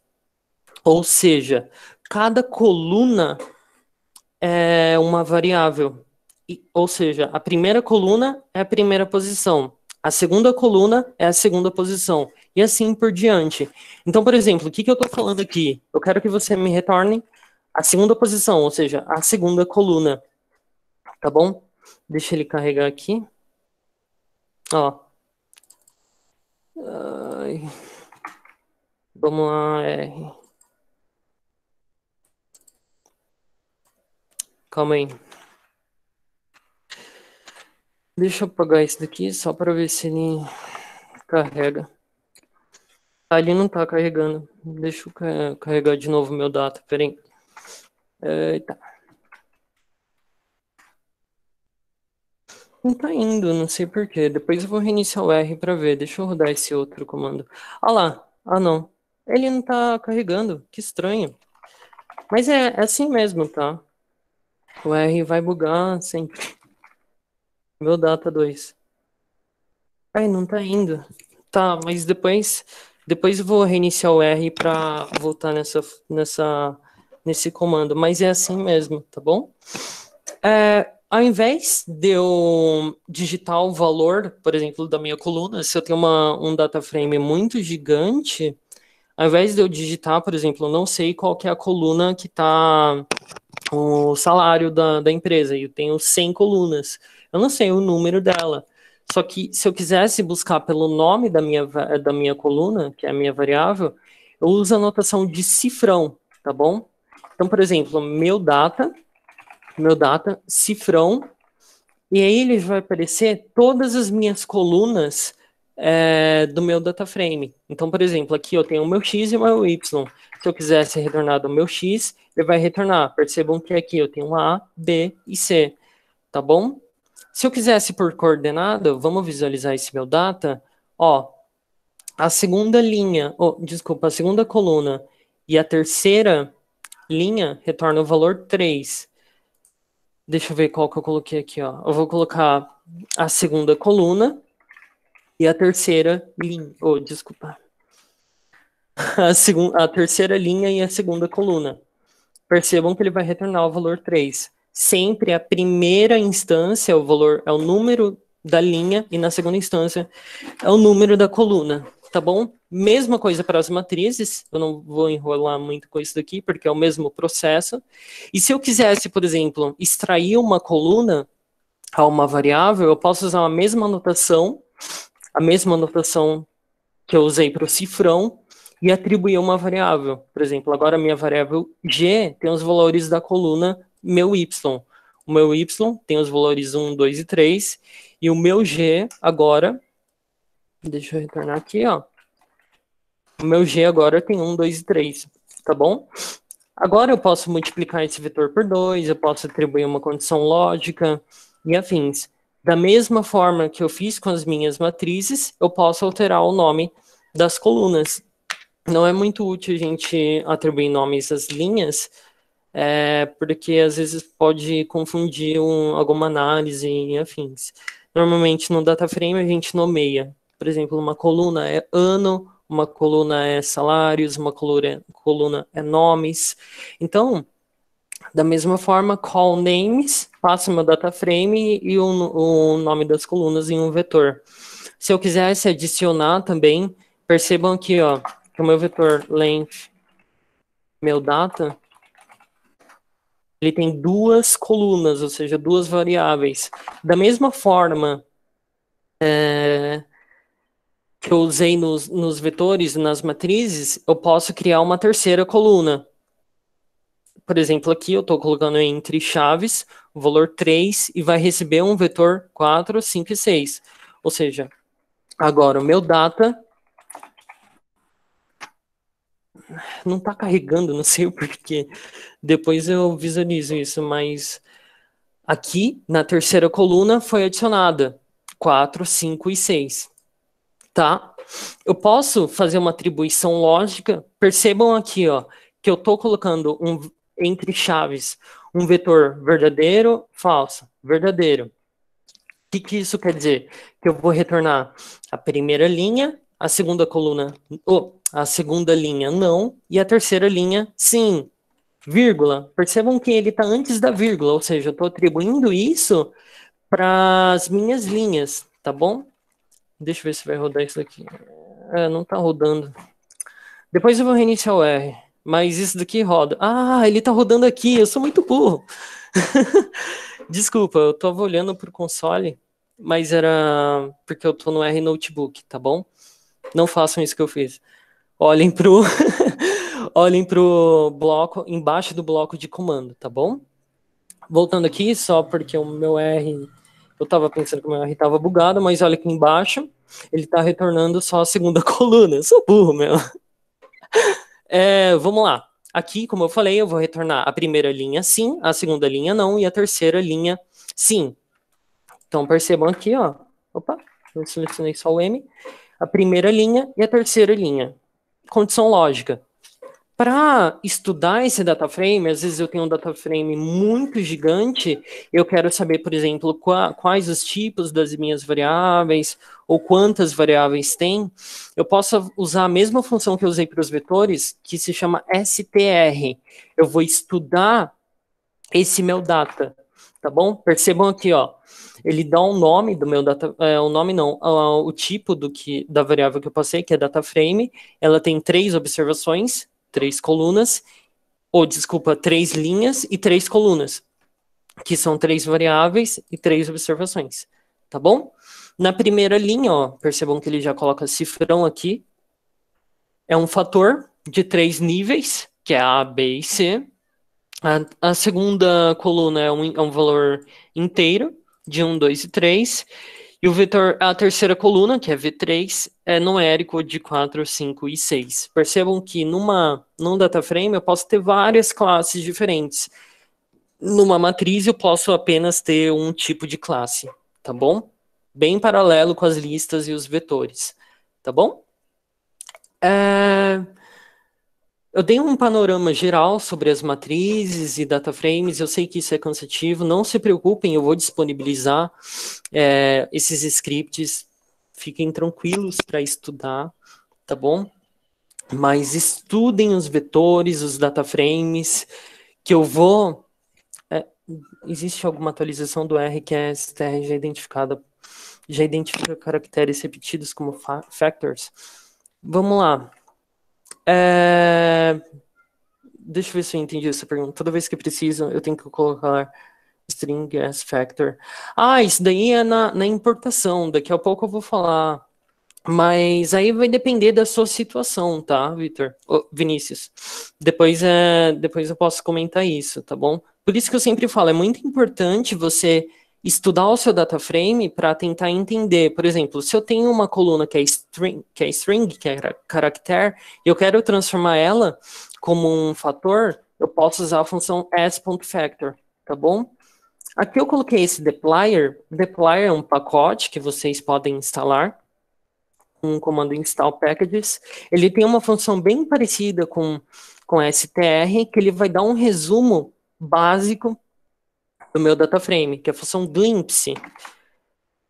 Ou seja, cada coluna é uma variável. E, ou seja, a primeira coluna é a primeira posição, a segunda coluna é a segunda posição, e assim por diante. Então, por exemplo, o que, que eu estou falando aqui? Eu quero que você me retorne a segunda posição, ou seja, a segunda coluna. Tá bom? Deixa ele carregar aqui. Ó. Ai. Vamos lá, R. Calma aí. Deixa eu apagar isso daqui só para ver se ele carrega. Ali não está carregando. Deixa eu carregar de novo meu data, peraí. Eita. Não está indo, não sei porquê. Depois eu vou reiniciar o R para ver. Deixa eu rodar esse outro comando. Ah lá, ah não. Ele não está carregando, que estranho. Mas é, é assim mesmo, tá? O R vai bugar sempre. Meu data 2. Ai, não tá indo. Tá, mas depois depois vou reiniciar o R para voltar nessa, nessa, nesse comando. Mas é assim mesmo, tá bom? É, ao invés de eu digitar o valor, por exemplo, da minha coluna, se eu tenho uma, um data frame muito gigante, ao invés de eu digitar, por exemplo, eu não sei qual é a coluna que está o salário da, da empresa. Eu tenho 100 colunas. Eu não sei o número dela. Só que se eu quisesse buscar pelo nome da minha, da minha coluna, que é a minha variável, eu uso a notação de cifrão, tá bom? Então, por exemplo, meu data, meu data, cifrão, e aí ele vai aparecer todas as minhas colunas é, do meu data frame. Então, por exemplo, aqui eu tenho o meu x e o meu y. Se eu quisesse retornar do meu x, ele vai retornar. Percebam que aqui eu tenho A, B e C, tá bom? Se eu quisesse por coordenada, vamos visualizar esse meu data, ó, a segunda linha, oh, desculpa, a segunda coluna e a terceira linha retorna o valor 3. Deixa eu ver qual que eu coloquei aqui, ó. Eu vou colocar a segunda coluna, e a terceira linha, oh, desculpa. A, segunda, a terceira linha e a segunda coluna. Percebam que ele vai retornar o valor 3. Sempre a primeira instância, é o valor é o número da linha e na segunda instância é o número da coluna, tá bom? Mesma coisa para as matrizes, eu não vou enrolar muito com isso daqui, porque é o mesmo processo. E se eu quisesse, por exemplo, extrair uma coluna a uma variável, eu posso usar a mesma notação a mesma notação que eu usei para o cifrão e atribuir uma variável. Por exemplo, agora a minha variável g tem os valores da coluna meu y. O meu y tem os valores 1, 2 e 3. E o meu g agora, deixa eu retornar aqui, ó. O meu g agora tem 1, 2 e 3, tá bom? Agora eu posso multiplicar esse vetor por 2, eu posso atribuir uma condição lógica e afins. Da mesma forma que eu fiz com as minhas matrizes, eu posso alterar o nome das colunas. Não é muito útil a gente atribuir nomes às linhas, é, porque às vezes pode confundir um, alguma análise e afins. Normalmente no data frame a gente nomeia, por exemplo, uma coluna é ano, uma coluna é salários, uma coluna é nomes. Então, da mesma forma, call names passa meu data frame e o, o nome das colunas em um vetor. Se eu quisesse adicionar também, percebam aqui, ó, que o meu vetor length, meu data, ele tem duas colunas, ou seja, duas variáveis. Da mesma forma é, que eu usei nos, nos vetores, nas matrizes, eu posso criar uma terceira coluna por exemplo, aqui eu estou colocando entre chaves o valor 3 e vai receber um vetor 4, 5 e 6. Ou seja, agora o meu data não está carregando, não sei o porquê. Depois eu visualizo isso, mas aqui na terceira coluna foi adicionada 4, 5 e 6. Tá? Eu posso fazer uma atribuição lógica. Percebam aqui, ó, que eu estou colocando um, entre chaves. Um vetor verdadeiro, falso, verdadeiro. O que, que isso quer dizer? Que eu vou retornar a primeira linha, a segunda coluna, oh, a segunda linha não, e a terceira linha sim, vírgula. Percebam que ele está antes da vírgula, ou seja, eu estou atribuindo isso para as minhas linhas, tá bom? Deixa eu ver se vai rodar isso aqui. É, não está rodando. Depois eu vou reiniciar o R mas isso daqui roda. Ah, ele tá rodando aqui, eu sou muito burro. Desculpa, eu tava olhando pro console, mas era porque eu tô no R Notebook, tá bom? Não façam isso que eu fiz. Olhem pro olhem pro bloco embaixo do bloco de comando, tá bom? Voltando aqui, só porque o meu R eu tava pensando que o meu R tava bugado, mas olha aqui embaixo, ele tá retornando só a segunda coluna. Eu sou burro, meu. É, vamos lá. Aqui, como eu falei, eu vou retornar a primeira linha sim, a segunda linha não e a terceira linha sim. Então percebam aqui, ó. Opa, eu selecionei só o M. A primeira linha e a terceira linha. Condição lógica para estudar esse data frame, às vezes eu tenho um data frame muito gigante, eu quero saber, por exemplo, qua, quais os tipos das minhas variáveis ou quantas variáveis tem. Eu posso usar a mesma função que eu usei para os vetores, que se chama str. Eu vou estudar esse meu data, tá bom? Percebam aqui, ó, ele dá o um nome do meu data, é, o nome não, o, o tipo do que da variável que eu passei, que é data frame. Ela tem três observações três colunas, ou desculpa, três linhas e três colunas, que são três variáveis e três observações, tá bom? Na primeira linha, ó, percebam que ele já coloca cifrão aqui, é um fator de três níveis, que é A, B e C. A, a segunda coluna é um, é um valor inteiro, de 1, 2 e 3. E o vetor, a terceira coluna, que é V3, é numérico de 4, 5 e 6. Percebam que numa, num data frame eu posso ter várias classes diferentes. Numa matriz eu posso apenas ter um tipo de classe, tá bom? Bem paralelo com as listas e os vetores, tá bom? É... Eu dei um panorama geral sobre as matrizes e data frames. Eu sei que isso é cansativo. Não se preocupem, eu vou disponibilizar é, esses scripts. Fiquem tranquilos para estudar, tá bom? Mas estudem os vetores, os data frames, que eu vou. É, existe alguma atualização do R que é STR já identificada, já identifica caracteres repetidos como fa factors? Vamos lá. É... Deixa eu ver se eu entendi essa pergunta. Toda vez que preciso, eu tenho que colocar string as factor. Ah, isso daí é na, na importação. Daqui a pouco eu vou falar. Mas aí vai depender da sua situação, tá, Vitor? Oh, Vinícius. Depois, é, depois eu posso comentar isso, tá bom? Por isso que eu sempre falo, é muito importante você estudar o seu data frame para tentar entender, por exemplo, se eu tenho uma coluna que é string, que é string, que é caractere, e eu quero transformar ela como um fator, eu posso usar a função s.factor, tá bom? Aqui eu coloquei esse dplyr, dplyr é um pacote que vocês podem instalar, um comando install packages, ele tem uma função bem parecida com, com str, que ele vai dar um resumo básico do meu data frame, que é a função glimpse.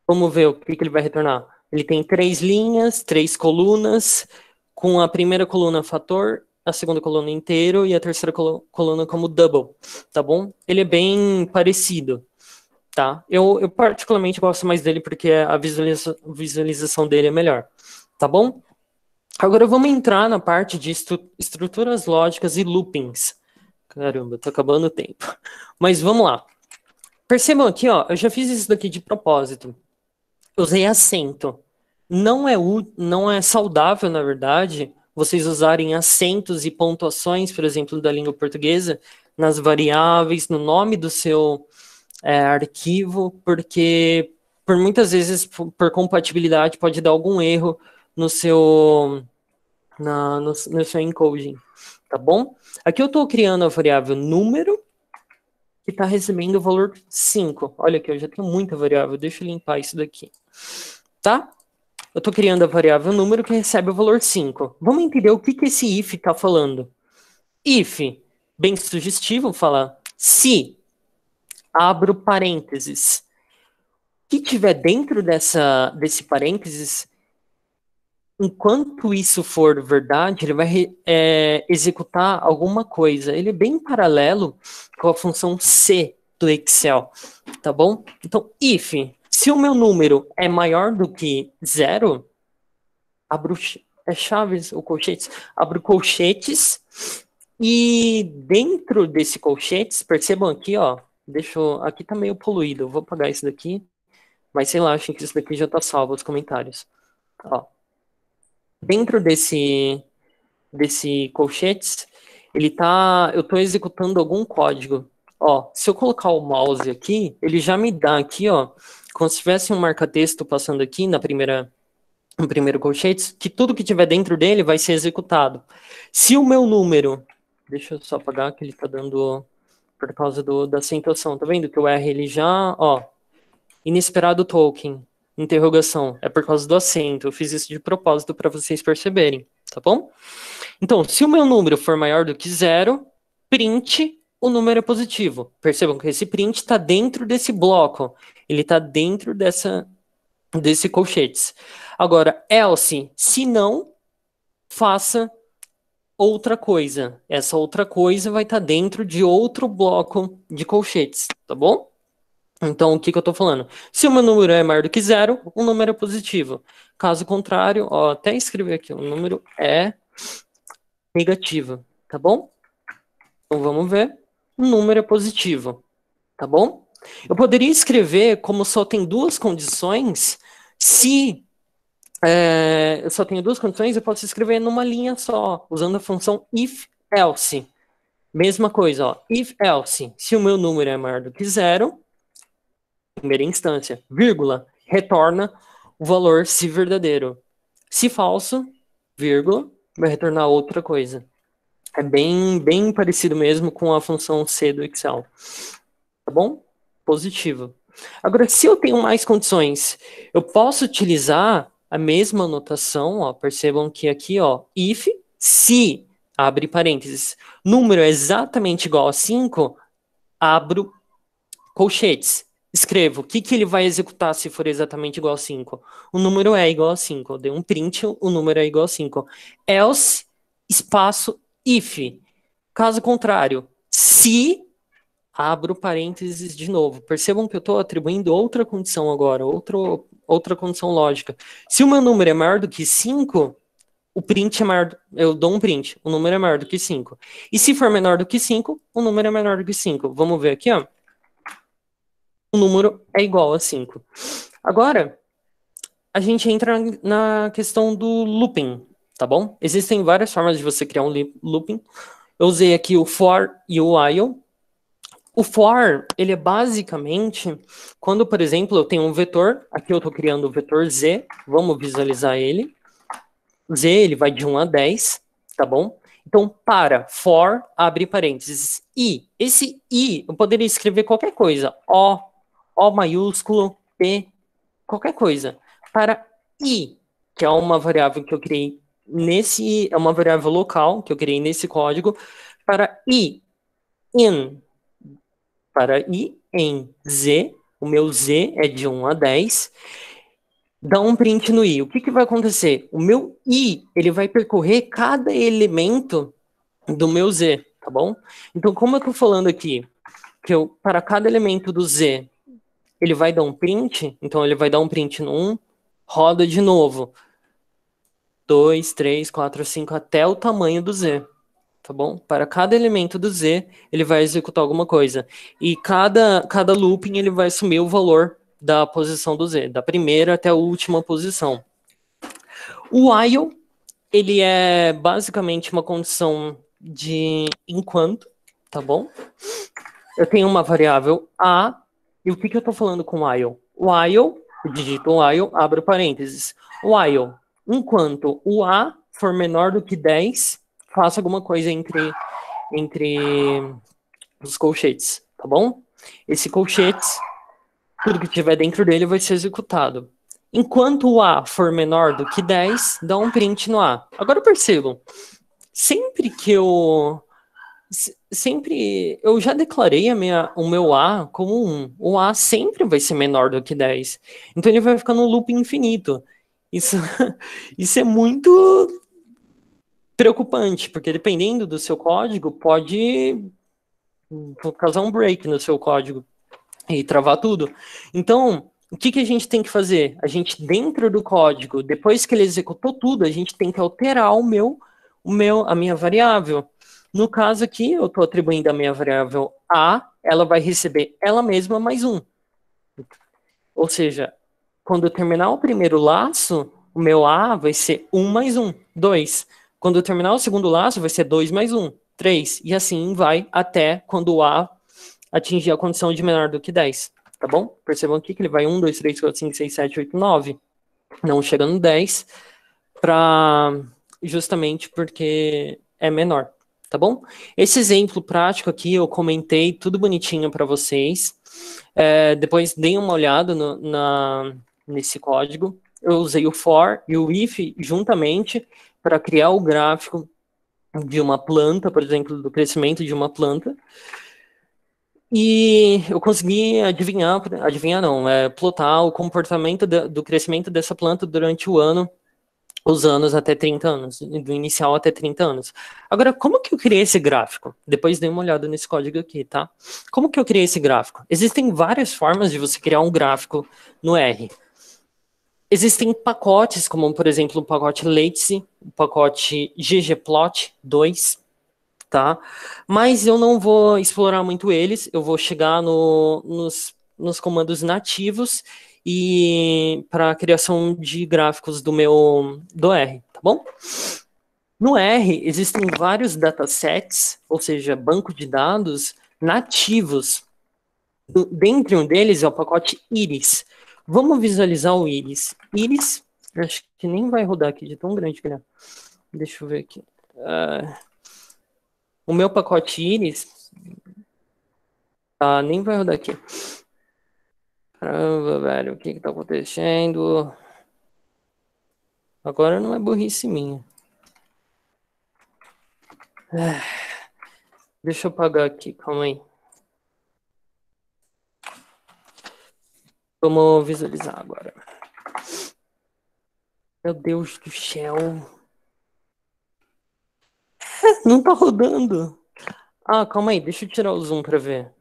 Vamos ver o que, que ele vai retornar. Ele tem três linhas, três colunas, com a primeira coluna fator, a segunda coluna inteiro e a terceira coluna como double, tá bom? Ele é bem parecido, tá? Eu, eu particularmente gosto mais dele porque a visualiza visualização dele é melhor, tá bom? Agora vamos entrar na parte de estru estruturas lógicas e loopings. Caramba, tô tá acabando o tempo. Mas vamos lá. Percebam aqui, ó, eu já fiz isso daqui de propósito. Usei acento. Não é, não é saudável, na verdade, vocês usarem acentos e pontuações, por exemplo, da língua portuguesa, nas variáveis, no nome do seu é, arquivo, porque por muitas vezes, por compatibilidade, pode dar algum erro no seu, na, no, no seu encoding, tá bom? Aqui eu estou criando a variável número, que está recebendo o valor 5. Olha aqui, eu já tenho muita variável, deixa eu limpar isso daqui. Tá? Eu estou criando a variável número que recebe o valor 5. Vamos entender o que, que esse if está falando. If, bem sugestivo, fala se, abro parênteses. O que tiver dentro dessa, desse parênteses enquanto isso for verdade, ele vai é, executar alguma coisa. Ele é bem paralelo com a função C do Excel, tá bom? Então, if, se o meu número é maior do que zero, abro é chaves ou colchetes, abro colchetes e dentro desse colchetes, percebam aqui, ó, deixa eu, aqui tá meio poluído, eu vou apagar isso daqui, mas sei lá, acho que isso daqui já tá salvo os comentários. Ó, dentro desse, desse colchetes, ele tá, eu estou executando algum código. Ó, se eu colocar o mouse aqui, ele já me dá aqui, ó, como se tivesse um marca-texto passando aqui na primeira, no primeiro colchetes, que tudo que tiver dentro dele vai ser executado. Se o meu número, deixa eu só apagar que ele está dando por causa do, da acentuação, tá vendo que o R ele já, ó, inesperado token, interrogação, é por causa do acento. Eu fiz isso de propósito para vocês perceberem, tá bom? Então, se o meu número for maior do que zero, print, o número é positivo. Percebam que esse print está dentro desse bloco, ele está dentro dessa, desse colchetes. Agora, else, se não, faça outra coisa. Essa outra coisa vai estar tá dentro de outro bloco de colchetes, tá bom? Então, o que, que eu estou falando? Se o meu número é maior do que zero, o número é positivo. Caso contrário, ó, até escrever aqui, o número é negativo, tá bom? Então, vamos ver. O número é positivo, tá bom? Eu poderia escrever como só tem duas condições, se é, eu só tenho duas condições, eu posso escrever numa linha só, usando a função if else. Mesma coisa, ó, if else, se o meu número é maior do que zero, primeira instância, vírgula, retorna o valor se verdadeiro. Se falso, vírgula, vai retornar outra coisa. É bem, bem parecido mesmo com a função C do Excel. Tá bom? Positivo. Agora, se eu tenho mais condições, eu posso utilizar a mesma notação, ó, percebam que aqui, ó, if, se, abre parênteses, número é exatamente igual a 5, abro colchetes escrevo o que, que ele vai executar se for exatamente igual a 5. O número é igual a 5. Eu dei um print, o número é igual a 5. Else, espaço, if. Caso contrário, se, abro parênteses de novo. Percebam que eu estou atribuindo outra condição agora, outro, outra condição lógica. Se o meu número é maior do que 5, o print é maior, eu dou um print, o número é maior do que 5. E se for menor do que 5, o número é menor do que 5. Vamos ver aqui, ó o número é igual a 5. Agora, a gente entra na questão do looping, tá bom? Existem várias formas de você criar um looping. Eu usei aqui o for e o while. O for, ele é basicamente quando, por exemplo, eu tenho um vetor, aqui eu estou criando o vetor z, vamos visualizar ele. Z, ele vai de 1 a 10, tá bom? Então, para, for, abre parênteses, i. Esse i, eu poderia escrever qualquer coisa, o, o maiúsculo, P, qualquer coisa, para I, que é uma variável que eu criei nesse, é uma variável local que eu criei nesse código, para I, in, para I em Z, o meu Z é de 1 a 10, dá um print no i. O que, que vai acontecer? O meu i ele vai percorrer cada elemento do meu z, tá bom? Então, como eu estou falando aqui que eu, para cada elemento do z ele vai dar um print, então ele vai dar um print no 1, roda de novo. 2, 3, 4, 5, até o tamanho do Z. Tá bom? Para cada elemento do Z, ele vai executar alguma coisa. E cada, cada looping, ele vai assumir o valor da posição do Z, da primeira até a última posição. O while, ele é basicamente uma condição de enquanto, tá bom? Eu tenho uma variável A e o que, que eu estou falando com while? While, digito while, abro parênteses. While, enquanto o A for menor do que 10, faça alguma coisa entre, entre os colchetes, tá bom? Esse colchete, tudo que tiver dentro dele vai ser executado. Enquanto o A for menor do que 10, dá um print no A. Agora percebam, sempre que eu sempre eu já declarei a minha, o meu A como 1. O A sempre vai ser menor do que 10. Então ele vai ficar num loop infinito. Isso, isso é muito preocupante, porque dependendo do seu código, pode causar um break no seu código e travar tudo. Então, o que, que a gente tem que fazer? A gente, dentro do código, depois que ele executou tudo, a gente tem que alterar o meu, o meu a minha variável. No caso aqui, eu estou atribuindo a minha variável A, ela vai receber ela mesma mais um. Ou seja, quando eu terminar o primeiro laço, o meu A vai ser 1 mais 1, 2. Quando eu terminar o segundo laço, vai ser 2 mais 1, 3. E assim vai até quando o A atingir a condição de menor do que 10. Tá bom? Percebam aqui que ele vai 1, 2, 3, 4, 5, 6, 7, 8, 9. Não chegando 10, pra, justamente porque é menor tá bom? Esse exemplo prático aqui eu comentei tudo bonitinho para vocês. É, depois deem uma olhada no, na, nesse código. Eu usei o for e o if juntamente para criar o gráfico de uma planta, por exemplo, do crescimento de uma planta. E eu consegui adivinhar, adivinhar não, é, plotar o comportamento do crescimento dessa planta durante o ano os anos até 30 anos, do inicial até 30 anos. Agora, como que eu criei esse gráfico? Depois dei uma olhada nesse código aqui, tá? Como que eu criei esse gráfico? Existem várias formas de você criar um gráfico no R. Existem pacotes, como por exemplo o pacote Latency, o pacote ggplot 2, tá? Mas eu não vou explorar muito eles, eu vou chegar no, nos, nos comandos nativos e para a criação de gráficos do meu do R, tá bom? No R existem vários datasets, ou seja, banco de dados nativos. Dentre um deles é o pacote Iris. Vamos visualizar o Iris. Iris, acho que nem vai rodar aqui de tão grande que ele é. Deixa eu ver aqui. Uh, o meu pacote Iris, ah, tá, nem vai rodar aqui. Caramba, velho, o que que tá acontecendo? Agora não é burrice minha. Deixa eu apagar aqui, calma aí. Vamos visualizar agora. Meu Deus do céu. Não tá rodando. Ah, calma aí, deixa eu tirar o zoom pra ver.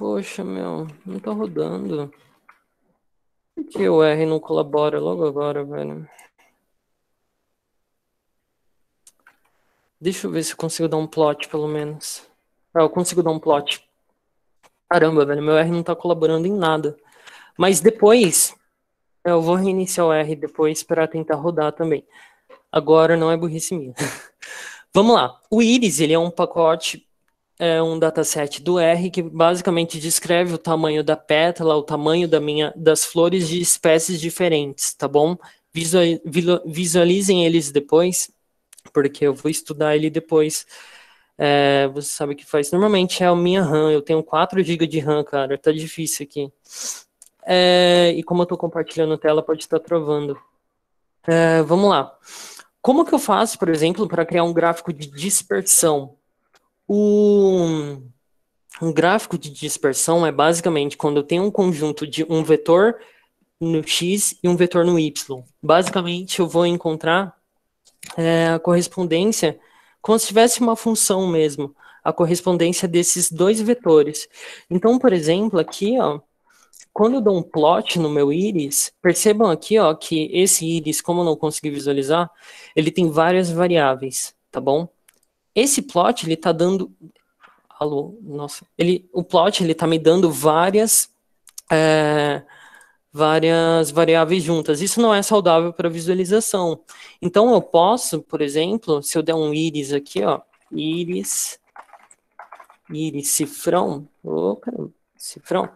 Poxa, meu, não tá rodando. Por que o R não colabora logo agora, velho? Deixa eu ver se eu consigo dar um plot, pelo menos. Ah, eu consigo dar um plot. Caramba, velho, meu R não tá colaborando em nada. Mas depois, eu vou reiniciar o R depois para tentar rodar também. Agora não é burrice minha. Vamos lá. O Iris, ele é um pacote é um dataset do R que basicamente descreve o tamanho da pétala, o tamanho da minha, das flores de espécies diferentes, tá bom? Visualizem eles depois, porque eu vou estudar ele depois. É, você sabe o que faz. Normalmente é a minha RAM, eu tenho 4 GB de RAM, cara, tá difícil aqui. É, e como eu tô compartilhando tela, pode estar travando. É, vamos lá. Como que eu faço, por exemplo, para criar um gráfico de dispersão? O um gráfico de dispersão é basicamente quando eu tenho um conjunto de um vetor no x e um vetor no y. Basicamente, eu vou encontrar é, a correspondência como se tivesse uma função mesmo, a correspondência desses dois vetores. Então, por exemplo, aqui, ó, quando eu dou um plot no meu íris, percebam aqui ó, que esse íris, como eu não consegui visualizar, ele tem várias variáveis, tá bom? Esse plot, ele tá dando... Alô, nossa. Ele, o plot, ele tá me dando várias... É, várias variáveis juntas. Isso não é saudável para visualização. Então, eu posso, por exemplo, se eu der um íris aqui, ó, íris, íris, cifrão, oh, caramba, cifrão,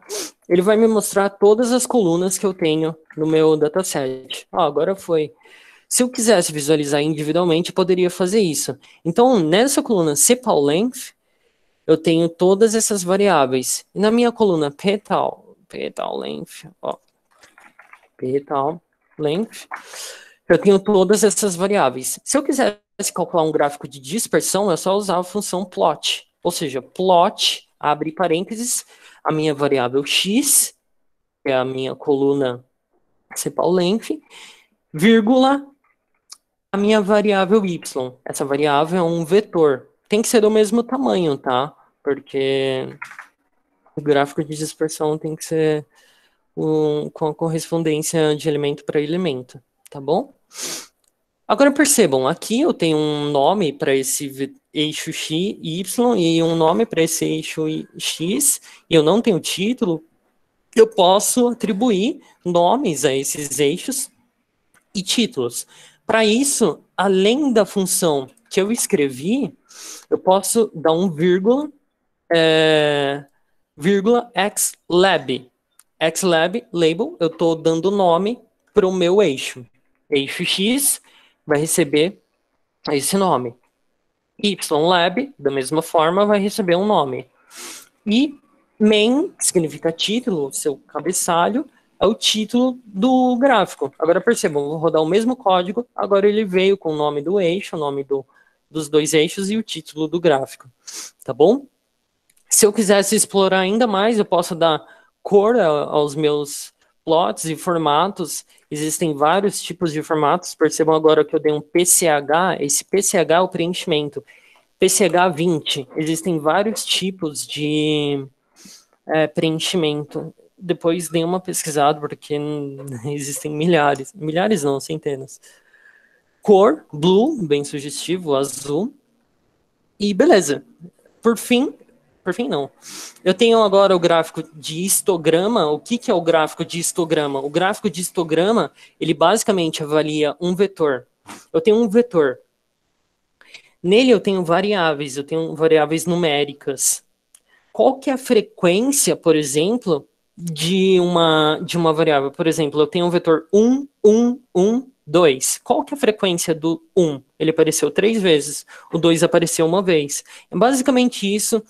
ele vai me mostrar todas as colunas que eu tenho no meu dataset. Ó, agora foi se eu quisesse visualizar individualmente, poderia fazer isso. Então, nessa coluna sepal length, eu tenho todas essas variáveis. E na minha coluna petal, petal length, ó, petal length, eu tenho todas essas variáveis. Se eu quisesse calcular um gráfico de dispersão, é só usar a função plot. Ou seja, plot, abre parênteses, a minha variável x, que é a minha coluna sepal length, vírgula, a minha variável y. Essa variável é um vetor. Tem que ser do mesmo tamanho, tá? Porque o gráfico de dispersão tem que ser um, com a correspondência de elemento para elemento, tá bom? Agora percebam, aqui eu tenho um nome para esse eixo x e y e um nome para esse eixo x, e eu não tenho título, eu posso atribuir nomes a esses eixos e títulos. Para isso, além da função que eu escrevi, eu posso dar um vírgula, é, vírgula xlab. xlab, label, eu estou dando nome para o meu eixo. Eixo X vai receber esse nome. YLab, da mesma forma, vai receber um nome. E main, que significa título, seu cabeçalho, é o título do gráfico. Agora percebam, vou rodar o mesmo código, agora ele veio com o nome do eixo, o nome do, dos dois eixos e o título do gráfico, tá bom? Se eu quisesse explorar ainda mais, eu posso dar cor aos meus plots e formatos. Existem vários tipos de formatos. Percebam agora que eu dei um PCH. Esse PCH é o preenchimento. PCH 20. Existem vários tipos de é, preenchimento depois dei uma pesquisada, porque existem milhares, milhares não, centenas. Cor, blue, bem sugestivo, azul. E beleza. Por fim, por fim não. Eu tenho agora o gráfico de histograma. O que, que é o gráfico de histograma? O gráfico de histograma, ele basicamente avalia um vetor. Eu tenho um vetor. Nele eu tenho variáveis, eu tenho variáveis numéricas qual que é a frequência, por exemplo, de uma, de uma variável. Por exemplo, eu tenho um vetor 1, 1, 1, 2. Qual que é a frequência do 1? Ele apareceu três vezes, o 2 apareceu uma vez. É basicamente isso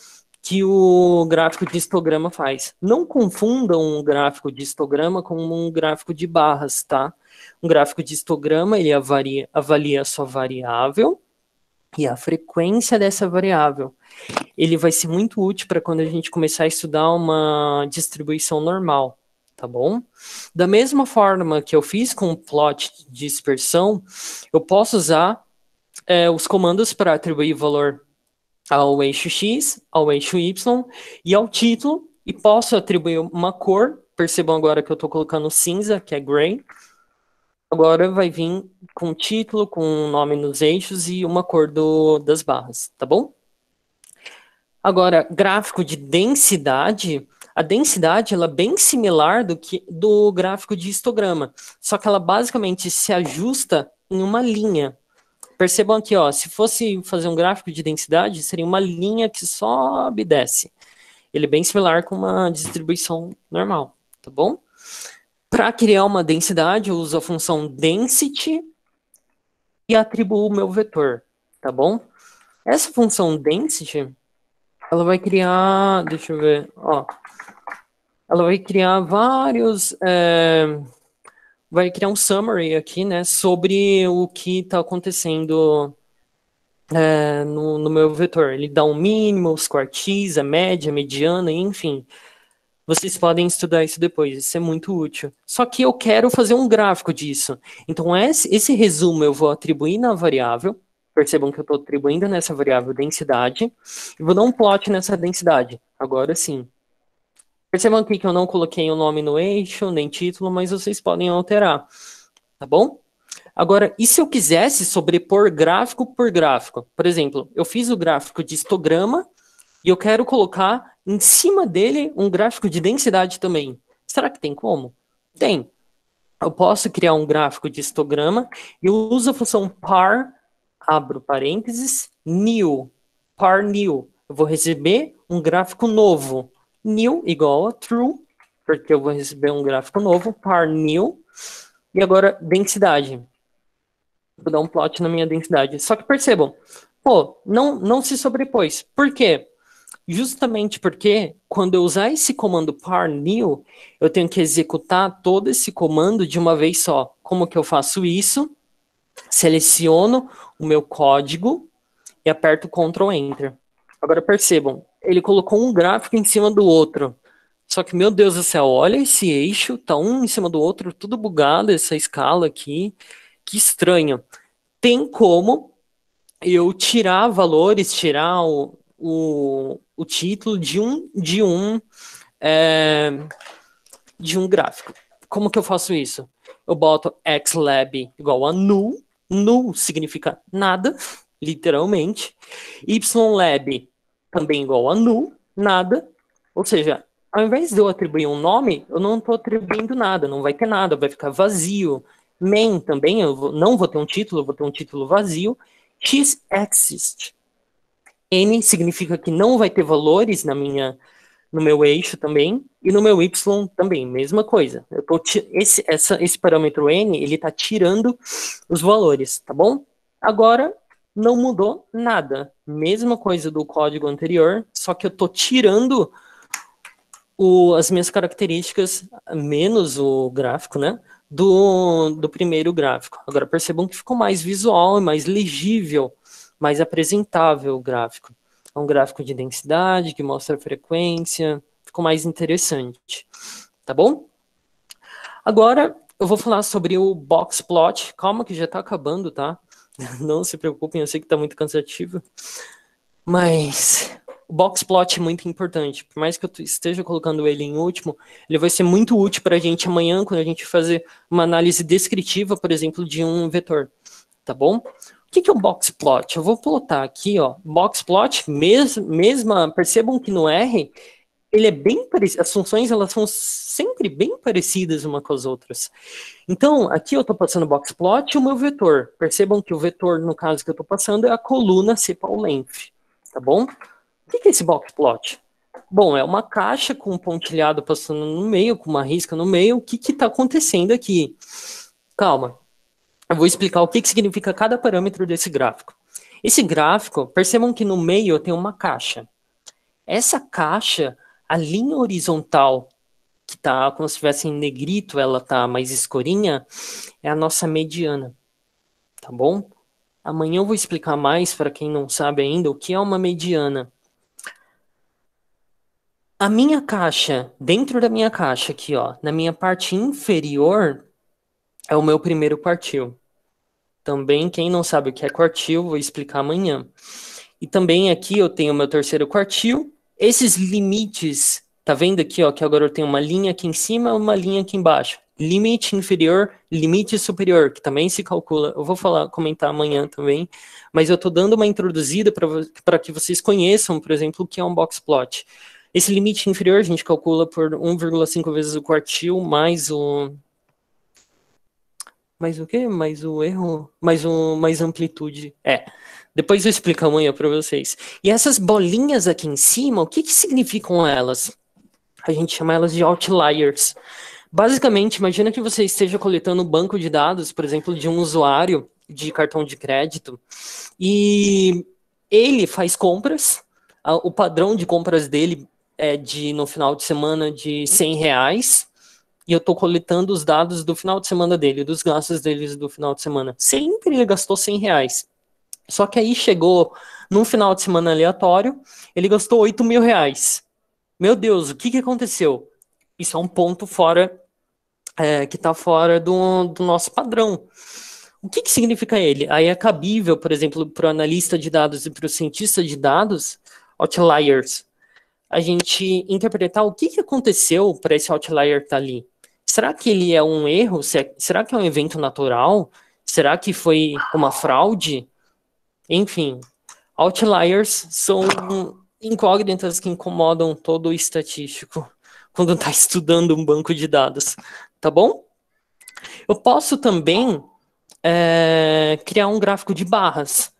que o gráfico de histograma faz. Não confundam um gráfico de histograma com um gráfico de barras, tá? Um gráfico de histograma, ele avalia, avalia a sua variável, e a frequência dessa variável. Ele vai ser muito útil para quando a gente começar a estudar uma distribuição normal, tá bom? Da mesma forma que eu fiz com o plot de dispersão, eu posso usar é, os comandos para atribuir valor ao eixo X, ao eixo Y e ao título, e posso atribuir uma cor, percebam agora que eu estou colocando cinza, que é gray, Agora vai vir com o título, com o nome nos eixos e uma cor do, das barras, tá bom? Agora, gráfico de densidade, a densidade ela é bem similar do que do gráfico de histograma, só que ela basicamente se ajusta em uma linha. Percebam aqui, ó, se fosse fazer um gráfico de densidade, seria uma linha que sobe e desce. Ele é bem similar com uma distribuição normal, tá bom? Para criar uma densidade, eu uso a função density e atribuo o meu vetor, tá bom? Essa função density, ela vai criar, deixa eu ver, ó, ela vai criar vários, é, vai criar um summary aqui, né, sobre o que está acontecendo é, no, no, meu vetor. Ele dá um mínimo, os quartis, a média, a mediana, enfim. Vocês podem estudar isso depois, isso é muito útil. Só que eu quero fazer um gráfico disso. Então, esse resumo eu vou atribuir na variável. Percebam que eu estou atribuindo nessa variável densidade. E vou dar um plot nessa densidade. Agora sim. Percebam aqui que eu não coloquei o nome no eixo, nem título, mas vocês podem alterar. Tá bom? Agora, e se eu quisesse sobrepor gráfico por gráfico? Por exemplo, eu fiz o gráfico de histograma e eu quero colocar em cima dele um gráfico de densidade também. Será que tem como? Tem. Eu posso criar um gráfico de histograma e uso a função par, abro parênteses, new, par new. Eu vou receber um gráfico novo. New igual a true, porque eu vou receber um gráfico novo, par new. E agora, densidade. Vou dar um plot na minha densidade. Só que percebam, pô, não, não se sobrepôs. Por quê? Justamente porque, quando eu usar esse comando par new, eu tenho que executar todo esse comando de uma vez só. Como que eu faço isso? Seleciono o meu código e aperto Ctrl Enter. Agora percebam, ele colocou um gráfico em cima do outro. Só que, meu Deus do céu, olha esse eixo, tá um em cima do outro, tudo bugado, essa escala aqui. Que estranho. Tem como eu tirar valores, tirar o, o, o título de um de um é, de um gráfico. Como que eu faço isso? Eu boto xlab igual a null, null significa nada, literalmente. ylab também igual a null, nada. Ou seja, ao invés de eu atribuir um nome, eu não estou atribuindo nada, não vai ter nada, vai ficar vazio. Main também, eu não vou ter um título, eu vou ter um título vazio. x-axis N significa que não vai ter valores na minha no meu eixo também e no meu y também, mesma coisa. Eu tô esse essa, esse parâmetro n, ele tá tirando os valores, tá bom? Agora não mudou nada. Mesma coisa do código anterior, só que eu tô tirando o, as minhas características menos o gráfico, né? Do, do primeiro gráfico. Agora percebam que ficou mais visual e mais legível mais apresentável o gráfico. É um gráfico de densidade que mostra a frequência, ficou mais interessante, tá bom? Agora eu vou falar sobre o box plot. Calma que já está acabando, tá? Não se preocupem, eu sei que está muito cansativo, mas o box plot é muito importante. Por mais que eu esteja colocando ele em último, ele vai ser muito útil para a gente amanhã, quando a gente fazer uma análise descritiva, por exemplo, de um vetor. Tá bom? que, que é um box plot? Eu vou plotar aqui, ó. Box plot, mes, mesma, percebam que no R, ele é bem parecido, as funções elas são sempre bem parecidas uma com as outras. Então, aqui eu estou passando box plot e o meu vetor. Percebam que o vetor, no caso que eu estou passando, é a coluna length. tá bom? O que, que é esse box plot? Bom, é uma caixa com um pontilhado passando no meio, com uma risca no meio. O que está acontecendo aqui? Calma, eu vou explicar o que, que significa cada parâmetro desse gráfico. Esse gráfico, percebam que no meio tem uma caixa. Essa caixa, a linha horizontal, que está como se estivesse em negrito, ela está mais escurinha, é a nossa mediana. Tá bom? Amanhã eu vou explicar mais para quem não sabe ainda o que é uma mediana. A minha caixa, dentro da minha caixa aqui, ó, na minha parte inferior, é o meu primeiro quartil. Também, quem não sabe o que é quartil, vou explicar amanhã. E também aqui eu tenho meu terceiro quartil. Esses limites, tá vendo aqui, ó, que agora eu tenho uma linha aqui em cima uma linha aqui embaixo. Limite inferior, limite superior, que também se calcula. Eu vou falar, comentar amanhã também, mas eu estou dando uma introduzida para que vocês conheçam, por exemplo, o que é um box plot. Esse limite inferior a gente calcula por 1,5 vezes o quartil mais o, mais o quê? Mais o erro? Mais, um, mais amplitude. É. Depois eu explico amanhã para vocês. E essas bolinhas aqui em cima, o que, que significam elas? A gente chama elas de outliers. Basicamente, imagina que você esteja coletando um banco de dados, por exemplo, de um usuário de cartão de crédito, e ele faz compras, o padrão de compras dele é de, no final de semana, de 100 reais, e eu estou coletando os dados do final de semana dele, dos gastos deles do final de semana. Sempre ele gastou 100 reais. Só que aí chegou num final de semana aleatório, ele gastou 8 mil reais. Meu Deus, o que, que aconteceu? Isso é um ponto fora é, que está fora do, do nosso padrão. O que, que significa ele? Aí é cabível, por exemplo, para o analista de dados e para o cientista de dados, outliers, a gente interpretar o que, que aconteceu para esse outlier estar tá ali será que ele é um erro? É, será que é um evento natural? Será que foi uma fraude? Enfim, outliers são incógnitas que incomodam todo o estatístico quando está estudando um banco de dados, tá bom? Eu posso também é, criar um gráfico de barras.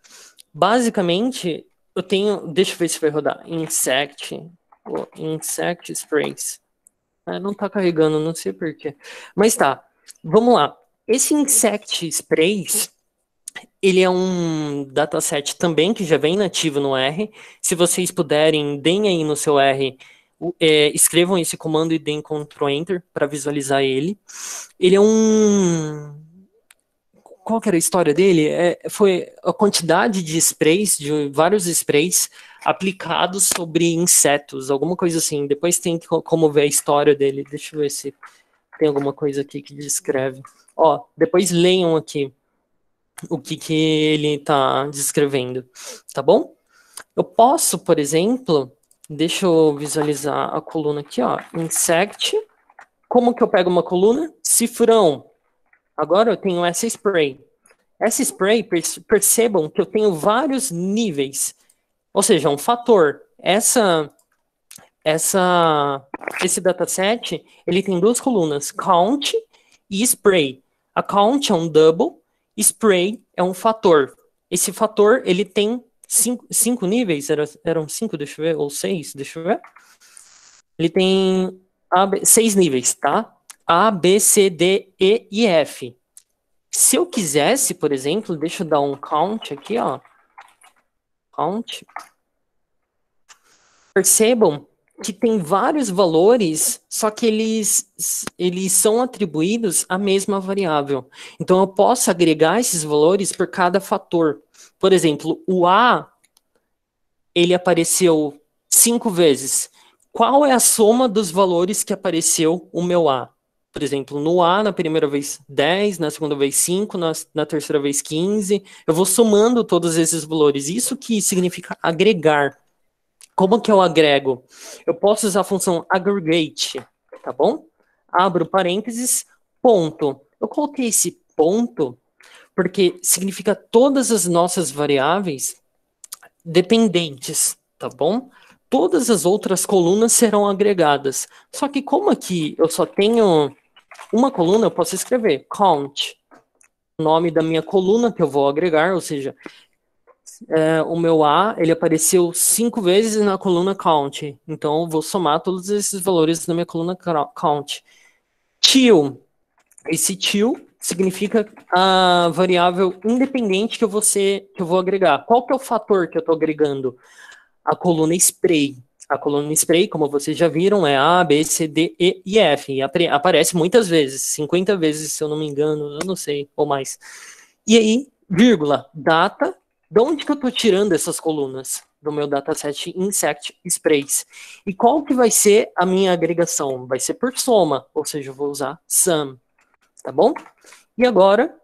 Basicamente, eu tenho. Deixa eu ver se vai rodar. Insect. Insect Sprays. É, não tá carregando, não sei porquê. Mas tá, vamos lá. Esse Insect Sprays, ele é um dataset também que já vem nativo no R. Se vocês puderem, deem aí no seu R, é, escrevam esse comando e deem Ctrl Enter para visualizar ele. Ele é um qual que era a história dele? É, foi a quantidade de sprays, de vários sprays, aplicado sobre insetos, alguma coisa assim. Depois tem como ver a história dele. Deixa eu ver se tem alguma coisa aqui que descreve. Ó, depois leiam aqui o que, que ele está descrevendo, tá bom? Eu posso, por exemplo, deixa eu visualizar a coluna aqui, ó, insect. Como que eu pego uma coluna? Cifrão. Agora eu tenho essa spray. Essa spray, percebam que eu tenho vários níveis. Ou seja, é um fator. Essa, essa, esse dataset ele tem duas colunas, count e spray. A count é um double, spray é um fator. Esse fator ele tem cinco, cinco níveis, era, eram cinco, deixa eu ver, ou seis, deixa eu ver. Ele tem a, seis níveis, tá? A, B, C, D, E e F. Se eu quisesse, por exemplo, deixa eu dar um count aqui, ó percebam que tem vários valores, só que eles, eles são atribuídos à mesma variável. Então, eu posso agregar esses valores por cada fator. Por exemplo, o A, ele apareceu cinco vezes. Qual é a soma dos valores que apareceu o meu A? por exemplo, no A, na primeira vez 10, na segunda vez 5, na, na terceira vez 15. Eu vou somando todos esses valores. Isso que significa agregar. Como que eu agrego? Eu posso usar a função aggregate, tá bom? Abro parênteses, ponto. Eu coloquei esse ponto porque significa todas as nossas variáveis dependentes, tá bom? Todas as outras colunas serão agregadas. Só que como aqui eu só tenho uma coluna eu posso escrever count, nome da minha coluna que eu vou agregar, ou seja, é, o meu A ele apareceu cinco vezes na coluna count, então eu vou somar todos esses valores na minha coluna count. Til, esse til significa a variável independente que eu vou, ser, que eu vou agregar. Qual que é o fator que eu estou agregando? A coluna spray. A coluna spray, como vocês já viram, é A, B, C, D, E e F. E aparece muitas vezes, 50 vezes, se eu não me engano, eu não sei, ou mais. E aí, vírgula, data, de onde que eu estou tirando essas colunas? Do meu dataset Insect Sprays. E qual que vai ser a minha agregação? Vai ser por soma, ou seja, eu vou usar sum, tá bom? E agora,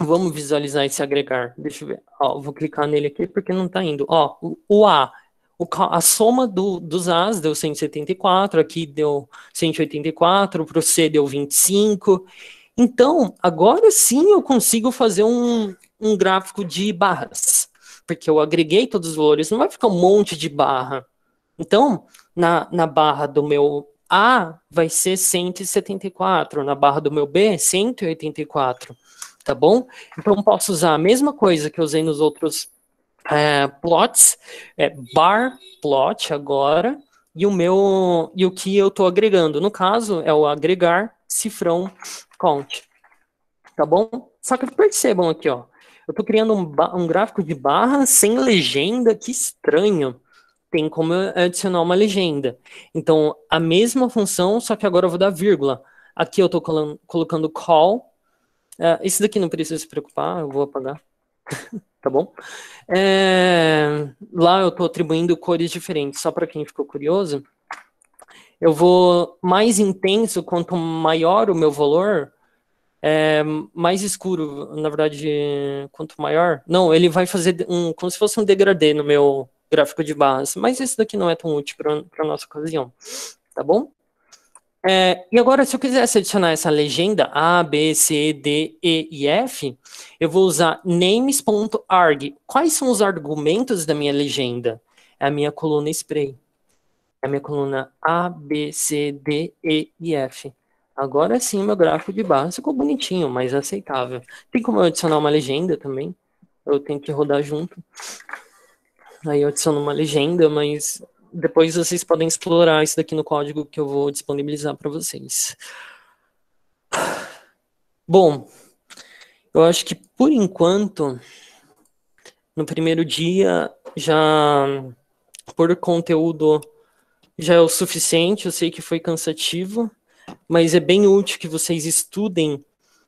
vamos visualizar esse agregar. Deixa eu ver. Ó, vou clicar nele aqui porque não está indo. Ó, o A o, a soma do, dos As deu 174, aqui deu 184, para o C deu 25. Então, agora sim eu consigo fazer um, um gráfico de barras, porque eu agreguei todos os valores, não vai ficar um monte de barra. Então, na, na barra do meu A vai ser 174, na barra do meu B, 184, tá bom? Então, posso usar a mesma coisa que eu usei nos outros é, plots, é, bar plot agora, e o meu e o que eu estou agregando. No caso, é o agregar cifrão count. Tá bom? Só que percebam aqui, ó. Eu estou criando um, um, gráfico de barra sem legenda, que estranho. Tem como adicionar uma legenda. Então, a mesma função, só que agora eu vou dar vírgula. Aqui eu estou colocando call. Uh, daqui não precisa se preocupar, eu vou apagar tá bom? É, lá eu estou atribuindo cores diferentes, só para quem ficou curioso. Eu vou mais intenso, quanto maior o meu valor, é, mais escuro, na verdade, quanto maior. Não, ele vai fazer um, como se fosse um degradê no meu gráfico de barras, mas esse daqui não é tão útil para a nossa ocasião, tá bom? É, e agora, se eu quisesse adicionar essa legenda A, B, C, D, E e F, eu vou usar names.arg. Quais são os argumentos da minha legenda? É a minha coluna spray. É a minha coluna A, B, C, D, E e F. Agora sim, meu gráfico de barra ficou bonitinho, mas aceitável. Tem como eu adicionar uma legenda também? Eu tenho que rodar junto. Aí eu adiciono uma legenda, mas depois vocês podem explorar isso daqui no código que eu vou disponibilizar para vocês. Bom, eu acho que por enquanto, no primeiro dia, já por conteúdo já é o suficiente. Eu sei que foi cansativo, mas é bem útil que vocês estudem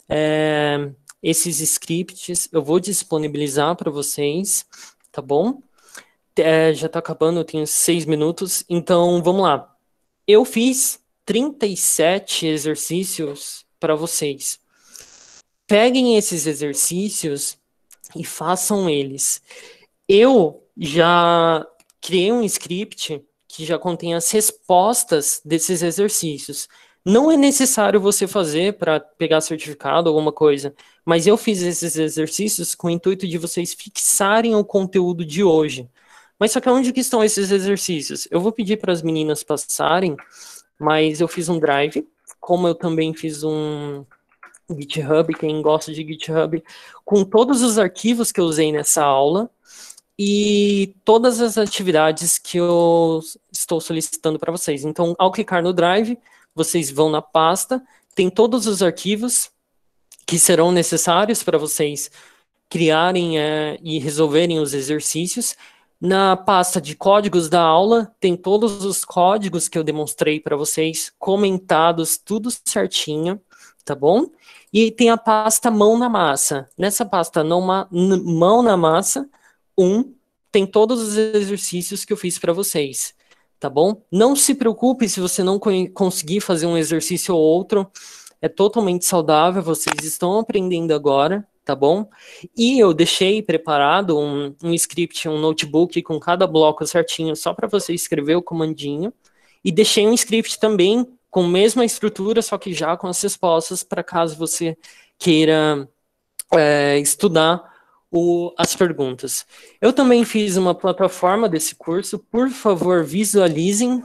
é, esses scripts. Eu vou disponibilizar para vocês, tá bom? É, já tá acabando, eu tenho seis minutos, então vamos lá. Eu fiz 37 exercícios para vocês. Peguem esses exercícios e façam eles. Eu já criei um script que já contém as respostas desses exercícios. Não é necessário você fazer para pegar certificado, alguma coisa, mas eu fiz esses exercícios com o intuito de vocês fixarem o conteúdo de hoje. Mas só que onde que estão esses exercícios? Eu vou pedir para as meninas passarem, mas eu fiz um drive, como eu também fiz um GitHub, quem gosta de GitHub, com todos os arquivos que eu usei nessa aula e todas as atividades que eu estou solicitando para vocês. Então, ao clicar no drive, vocês vão na pasta, tem todos os arquivos que serão necessários para vocês criarem é, e resolverem os exercícios, na pasta de códigos da aula, tem todos os códigos que eu demonstrei para vocês, comentados, tudo certinho, tá bom? E tem a pasta mão na massa. Nessa pasta mão na massa, um, tem todos os exercícios que eu fiz para vocês, tá bom? Não se preocupe se você não conseguir fazer um exercício ou outro, é totalmente saudável, vocês estão aprendendo agora, tá bom? E eu deixei preparado um, um script, um notebook com cada bloco certinho, só para você escrever o comandinho. E deixei um script também com a mesma estrutura, só que já com as respostas, para caso você queira é, estudar o, as perguntas. Eu também fiz uma plataforma desse curso, por favor, visualizem,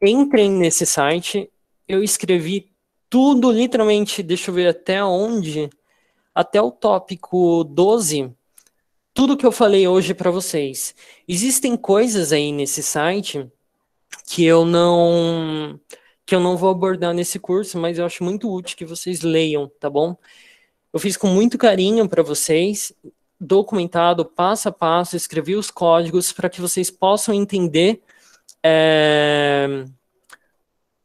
entrem nesse site. Eu escrevi tudo, literalmente, deixa eu ver até onde até o tópico 12, tudo que eu falei hoje para vocês. Existem coisas aí nesse site que eu não que eu não vou abordar nesse curso, mas eu acho muito útil que vocês leiam, tá bom? Eu fiz com muito carinho para vocês, documentado passo a passo, escrevi os códigos para que vocês possam entender é,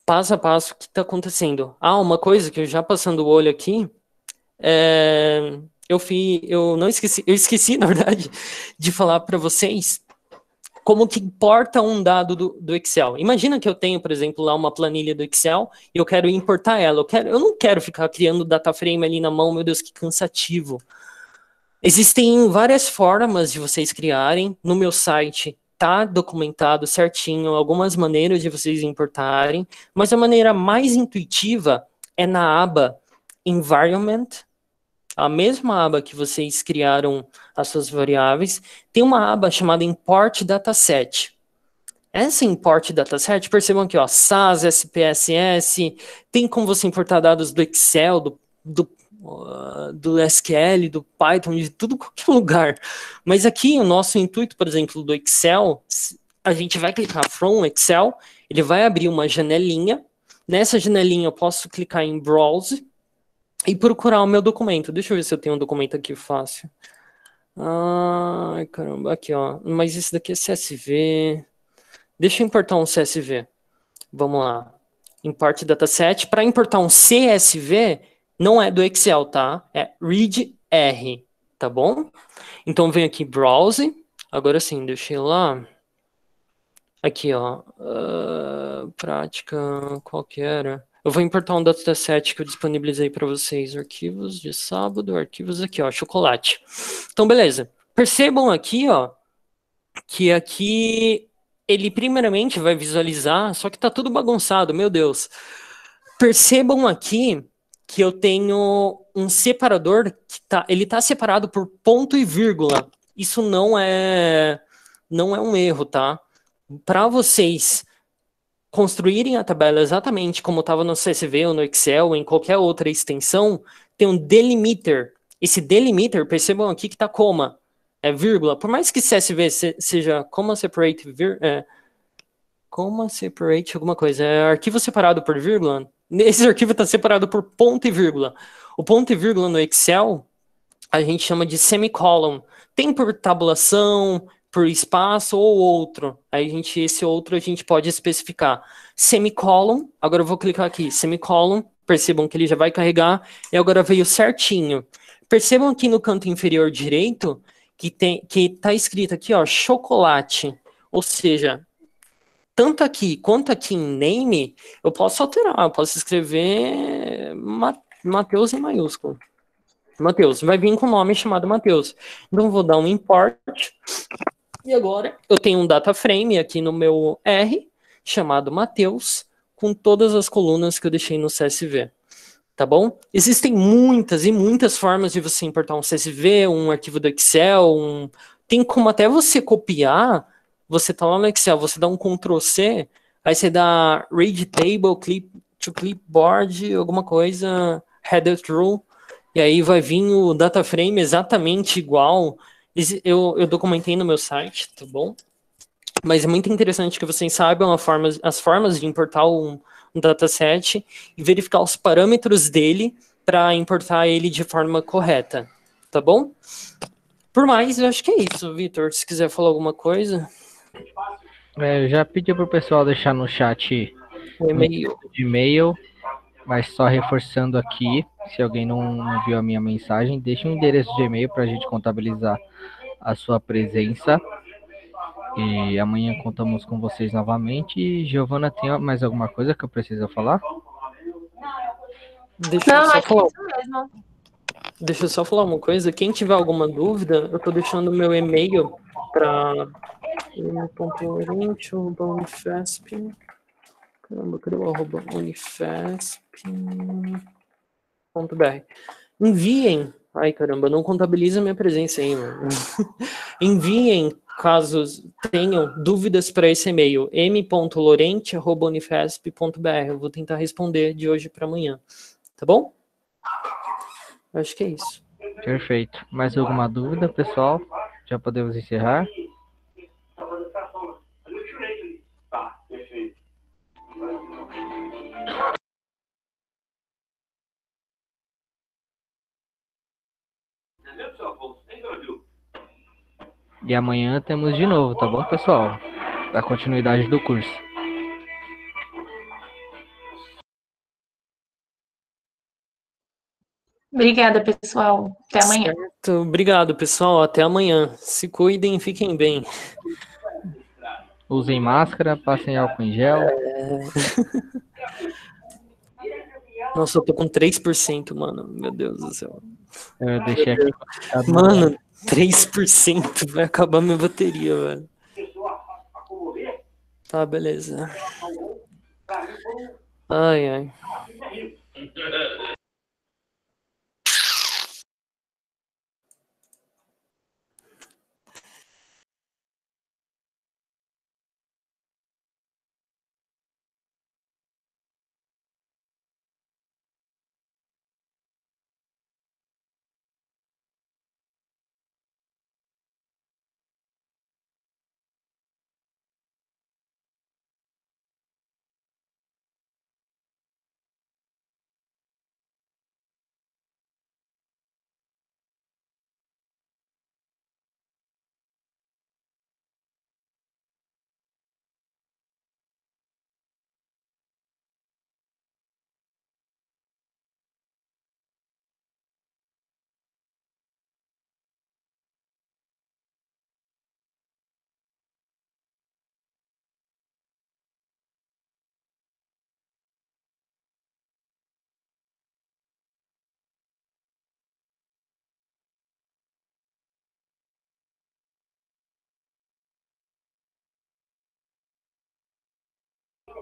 passo a passo o que está acontecendo. Ah, uma coisa que eu já passando o olho aqui, é, eu fui, eu não esqueci, eu esqueci, na verdade, de falar para vocês como que importa um dado do, do, Excel. Imagina que eu tenho, por exemplo, lá uma planilha do Excel e eu quero importar ela. Eu, quero, eu não quero ficar criando data frame ali na mão, meu Deus, que cansativo. Existem várias formas de vocês criarem. No meu site tá documentado certinho algumas maneiras de vocês importarem, mas a maneira mais intuitiva é na aba Environment a mesma aba que vocês criaram as suas variáveis, tem uma aba chamada Import Dataset. Essa import dataset, percebam aqui, ó, SAS, SPSS, tem como você importar dados do Excel, do, do, ah, do SQL, do Python, de tudo qualquer é lugar. Mas aqui o nosso intuito, por exemplo, do Excel, a gente vai clicar from Excel, ele vai abrir uma janelinha. Nessa janelinha eu posso clicar em Browse, e procurar o meu documento. Deixa eu ver se eu tenho um documento aqui fácil. Ai, caramba, aqui, ó. Mas esse daqui é CSV. Deixa eu importar um CSV. Vamos lá. Import dataset. Para importar um CSV, não é do Excel, tá? É read R, tá bom? Então, vem aqui browse. Agora sim, deixei lá. Aqui, ó. Uh, prática, qual que era? Eu vou importar um dataset que eu disponibilizei para vocês, arquivos de sábado, arquivos aqui, ó, chocolate. Então, beleza. Percebam aqui, ó, que aqui ele primeiramente vai visualizar, só que tá tudo bagunçado, meu Deus. Percebam aqui que eu tenho um separador que tá, ele tá separado por ponto e vírgula. Isso não é não é um erro, tá? Para vocês construírem a tabela exatamente como estava no CSV ou no Excel ou em qualquer outra extensão, tem um delimiter. Esse delimiter, percebam aqui que está coma, é vírgula. Por mais que CSV seja comma separate, vir, é, comma separate alguma coisa, é arquivo separado por vírgula, esse arquivo está separado por ponto e vírgula. O ponto e vírgula no Excel, a gente chama de semicolon. Tem por tabulação, por espaço ou outro. Aí a gente, esse outro a gente pode especificar. Semicolon, agora eu vou clicar aqui, semicolon, percebam que ele já vai carregar, e agora veio certinho. Percebam aqui no canto inferior direito, que tem que tá escrito aqui, ó, chocolate. Ou seja, tanto aqui quanto aqui em name, eu posso alterar, eu posso escrever Mateus em maiúsculo. Mateus, vai vir com o nome chamado Mateus. Então vou dar um import e agora eu tenho um data frame aqui no meu R, chamado Mateus, com todas as colunas que eu deixei no CSV. Tá bom? Existem muitas e muitas formas de você importar um CSV, um arquivo do Excel, um... tem como até você copiar, você tá lá no Excel, você dá um Ctrl C, aí você dá read table, clip to clipboard, alguma coisa, header true, e aí vai vir o data frame exatamente igual eu, eu documentei no meu site, tá bom? Mas é muito interessante que vocês saibam forma, as formas de importar um, um dataset e verificar os parâmetros dele para importar ele de forma correta, tá bom? Por mais, eu acho que é isso, Vitor. Se quiser falar alguma coisa. É, eu já pedi para o pessoal deixar no chat o e-mail. Tipo e-mail, mas só reforçando aqui, se alguém não, não viu a minha mensagem, deixe um endereço de e-mail para a gente contabilizar a sua presença. E amanhã contamos com vocês novamente. E, Giovana, tem mais alguma coisa que eu preciso falar? Deixa Não, eu só falar. É Deixa eu só falar uma coisa. Quem tiver alguma dúvida, eu estou deixando meu e-mail para m.oriente.unifesp. Caramba, cadê o arroba? Unifesp.br. Enviem Ai, caramba, não contabiliza minha presença aí, mano. Enviem, casos tenham dúvidas para esse e-mail, m.lorente.unifesp.br. Eu vou tentar responder de hoje para amanhã, tá bom? Acho que é isso. Perfeito. Mais alguma dúvida, pessoal? Já podemos encerrar? Tá, perfeito. E amanhã temos de novo, tá bom, pessoal? Da continuidade do curso. Obrigada, pessoal. Até amanhã. Certo. Obrigado, pessoal. Até amanhã. Se cuidem, fiquem bem. Usem máscara, passem álcool em gel. É... Nossa, eu tô com 3%, mano. Meu Deus do céu. Eu deixei aqui. Mano, 3% vai acabar minha bateria, velho. Tá, beleza. Ai, ai.